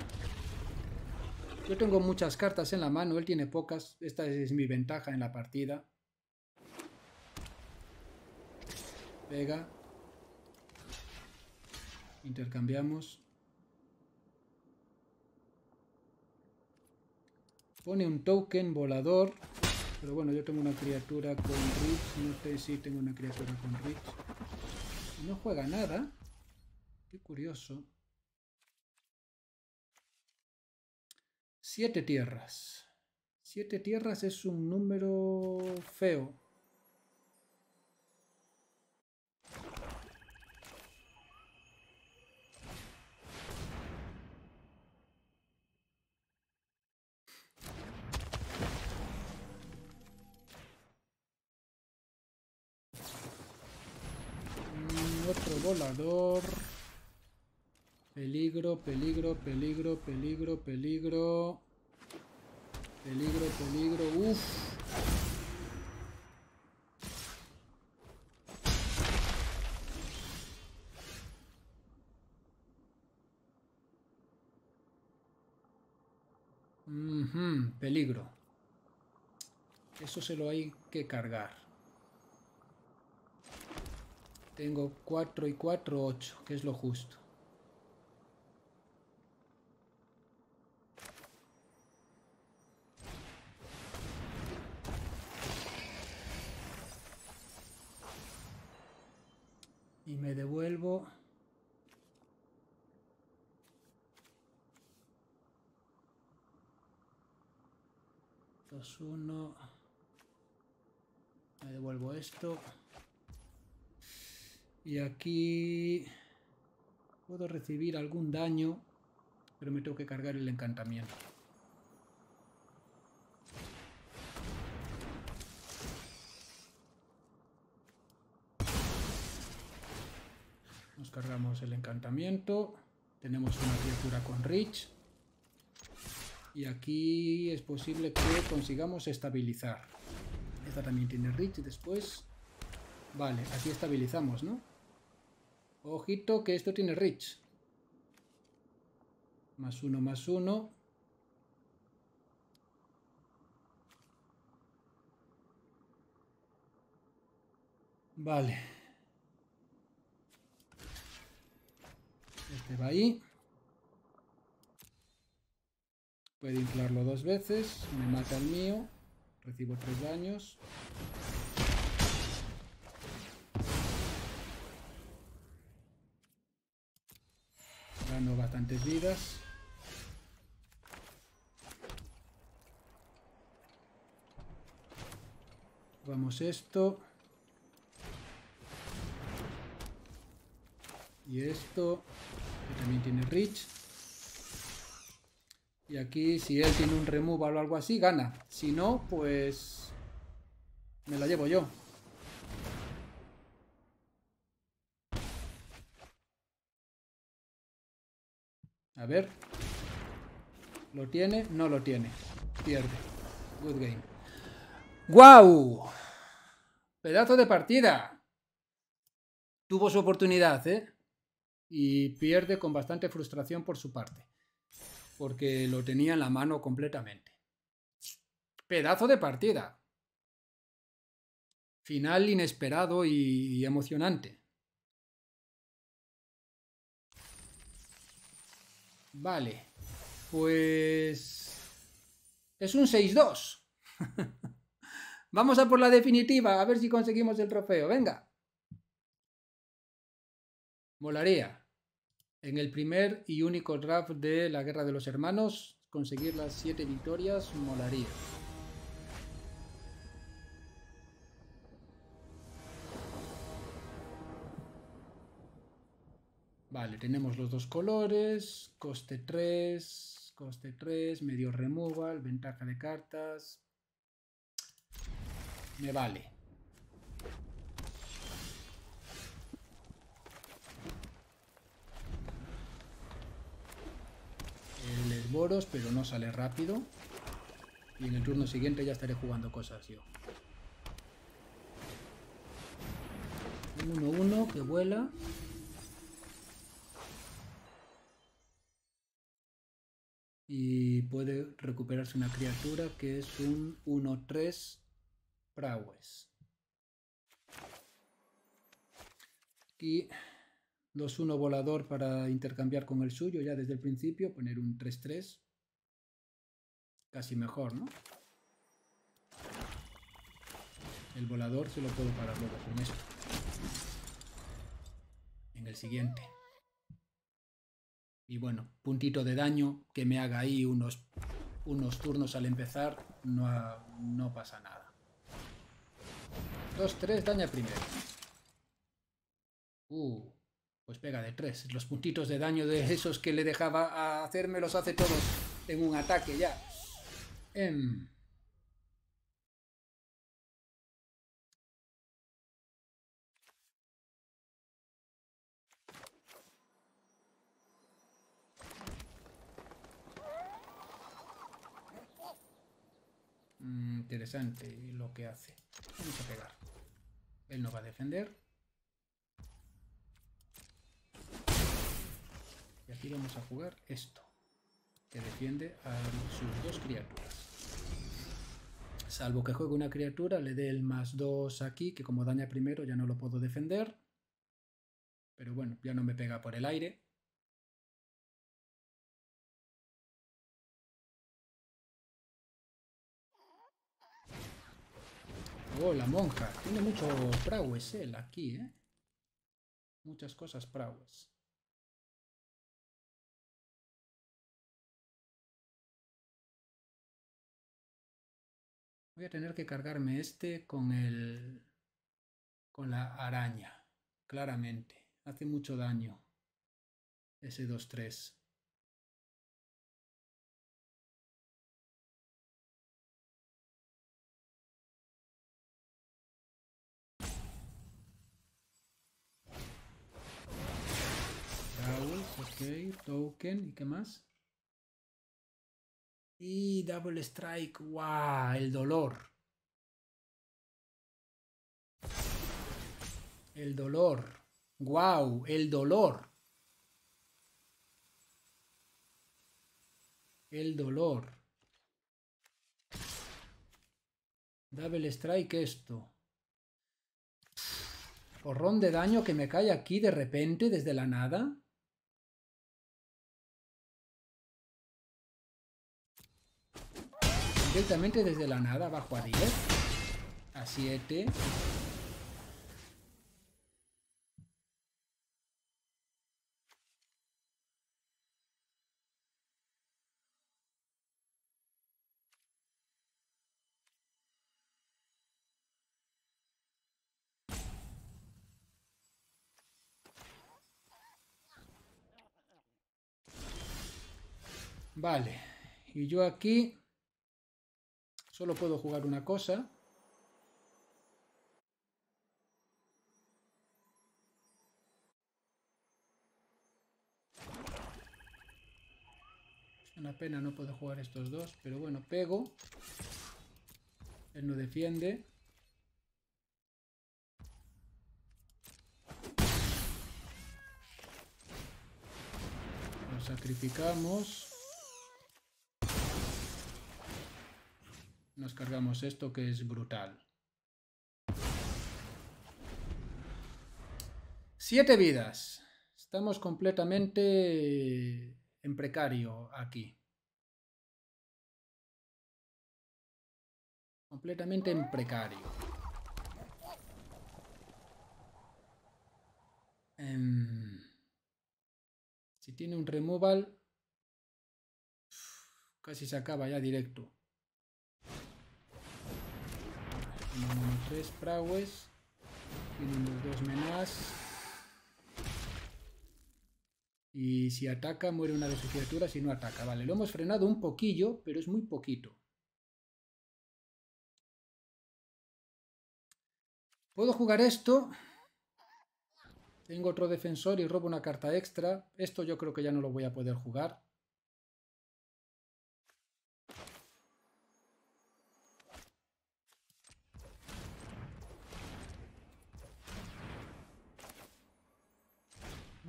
Yo tengo muchas cartas en la mano, él tiene pocas. Esta es mi ventaja en la partida. Pega. Intercambiamos. Pone un token volador. Pero bueno, yo tengo una criatura con Rich. No sé si tengo una criatura con Rich. No juega nada. Qué curioso. Siete tierras. Siete tierras es un número feo. Peligro, peligro, peligro, peligro, peligro. Peligro, peligro. Uf. Mm peligro. Eso se lo hay que cargar. Tengo 4 y 4, 8, que es lo justo. Y me devuelvo. Dos, uno. Me devuelvo esto. Y aquí puedo recibir algún daño, pero me tengo que cargar el encantamiento. Nos cargamos el encantamiento. Tenemos una criatura con Rich. Y aquí es posible que consigamos estabilizar. Esta también tiene Rich después. Vale, aquí estabilizamos, ¿no? Ojito que esto tiene rich Más uno, más uno. Vale. Este va ahí. Puede inflarlo dos veces. Me mata el mío. Recibo tres daños. bastantes vidas. Vamos esto. Y esto, que también tiene Rich. Y aquí, si él tiene un removal o algo así, gana. Si no, pues... Me la llevo yo. A ver. ¿Lo tiene? No lo tiene. Pierde. Good game. ¡Guau! Pedazo de partida. Tuvo su oportunidad, ¿eh? Y pierde con bastante frustración por su parte. Porque lo tenía en la mano completamente. Pedazo de partida. Final inesperado y emocionante. Vale. Pues... Es un 6-2. Vamos a por la definitiva, a ver si conseguimos el trofeo. Venga. Molaría. En el primer y único draft de la Guerra de los Hermanos, conseguir las siete victorias, molaría. Vale, tenemos los dos colores, coste 3, coste 3, medio removal, ventaja de cartas. Me vale. El esboros, pero no sale rápido. Y en el turno siguiente ya estaré jugando cosas yo. 1-1 que vuela. y puede recuperarse una criatura que es un 1-3 Prowess. Y 2 1 volador para intercambiar con el suyo ya desde el principio, poner un 3-3. Casi mejor, ¿no? El volador se lo puedo parar luego con esto. En el siguiente. Y bueno, puntito de daño que me haga ahí unos, unos turnos al empezar, no, no pasa nada. 2-3, daña primero. Uh, pues pega de tres. Los puntitos de daño de esos que le dejaba a hacerme los hace todos en un ataque ya. Em, Mm, interesante lo que hace. Vamos a pegar. Él no va a defender. Y aquí vamos a jugar esto. Que defiende a sus dos criaturas. Salvo que juegue una criatura, le dé el más 2 aquí, que como daña primero ya no lo puedo defender. Pero bueno, ya no me pega por el aire. Oh, la monja. Tiene mucho prowess él aquí, ¿eh? Muchas cosas prowess. Voy a tener que cargarme este con el... con la araña, claramente. Hace mucho daño ese 2-3. Ok, token, ¿y qué más? Y double strike, wow, el dolor. El dolor. Wow, el dolor. El dolor. Double strike esto. Porrón de daño que me cae aquí de repente desde la nada. directamente desde la nada, bajo a 10, a 7. Vale, y yo aquí Solo puedo jugar una cosa. Es una pena no puedo jugar estos dos, pero bueno, pego. Él no defiende. Lo sacrificamos. nos cargamos esto que es brutal. Siete vidas. Estamos completamente en precario aquí. Completamente en precario. Em, si tiene un removal, casi se acaba ya directo. número tres dos Y si ataca, muere una de sus criaturas y no ataca. Vale, lo hemos frenado un poquillo, pero es muy poquito. Puedo jugar esto. Tengo otro defensor y robo una carta extra. Esto yo creo que ya no lo voy a poder jugar.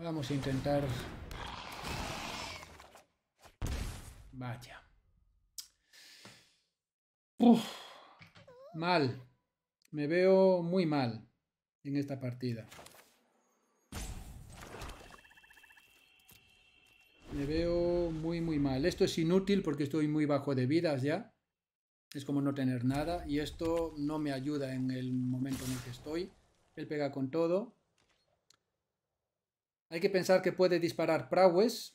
Vamos a intentar... Vaya. mal. Me veo muy mal en esta partida. Me veo muy, muy mal. Esto es inútil porque estoy muy bajo de vidas ya. Es como no tener nada. Y esto no me ayuda en el momento en el que estoy. Él pega con todo. Hay que pensar que puede disparar prowess.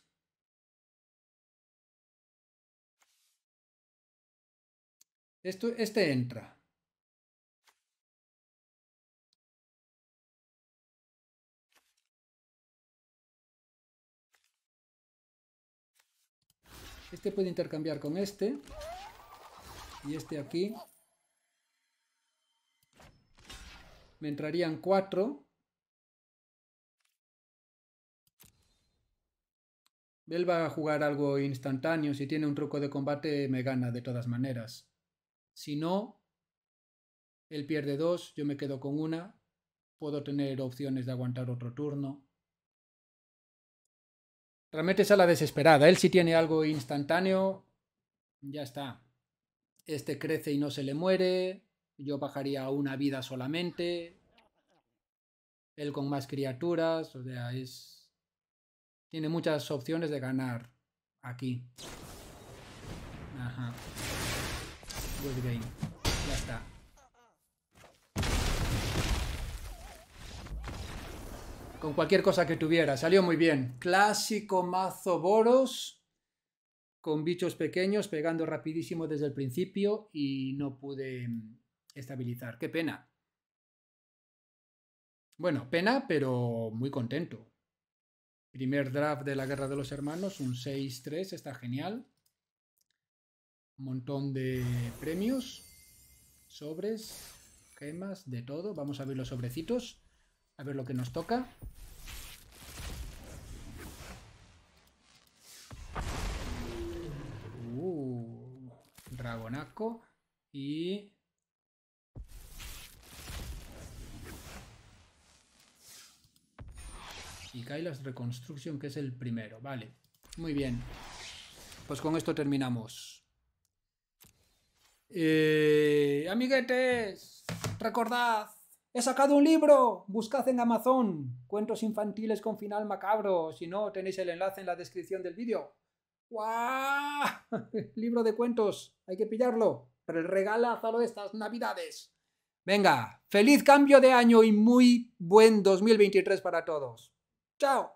Esto, este entra. Este puede intercambiar con este. Y este aquí. Me entrarían cuatro. Él va a jugar algo instantáneo. Si tiene un truco de combate, me gana de todas maneras. Si no, él pierde dos, yo me quedo con una. Puedo tener opciones de aguantar otro turno. Realmente es a la desesperada. Él si tiene algo instantáneo, ya está. Este crece y no se le muere. Yo bajaría una vida solamente. Él con más criaturas. O sea, es tiene muchas opciones de ganar aquí. Ajá. Ya está. Con cualquier cosa que tuviera. Salió muy bien. Clásico mazo Boros. Con bichos pequeños, pegando rapidísimo desde el principio y no pude mm, estabilizar. Qué pena. Bueno, pena, pero muy contento. Primer draft de la Guerra de los Hermanos, un 6-3, está genial. Un montón de premios, sobres, gemas, de todo. Vamos a ver los sobrecitos, a ver lo que nos toca. Uh, Dragonaco y y Kailas Reconstruction, que es el primero. Vale, muy bien. Pues con esto terminamos. Eh, amiguetes, recordad, he sacado un libro, buscad en Amazon, cuentos infantiles con final macabro, si no tenéis el enlace en la descripción del vídeo. ¡Guau! libro de cuentos, hay que pillarlo, pero de estas navidades. Venga, feliz cambio de año y muy buen 2023 para todos. 早。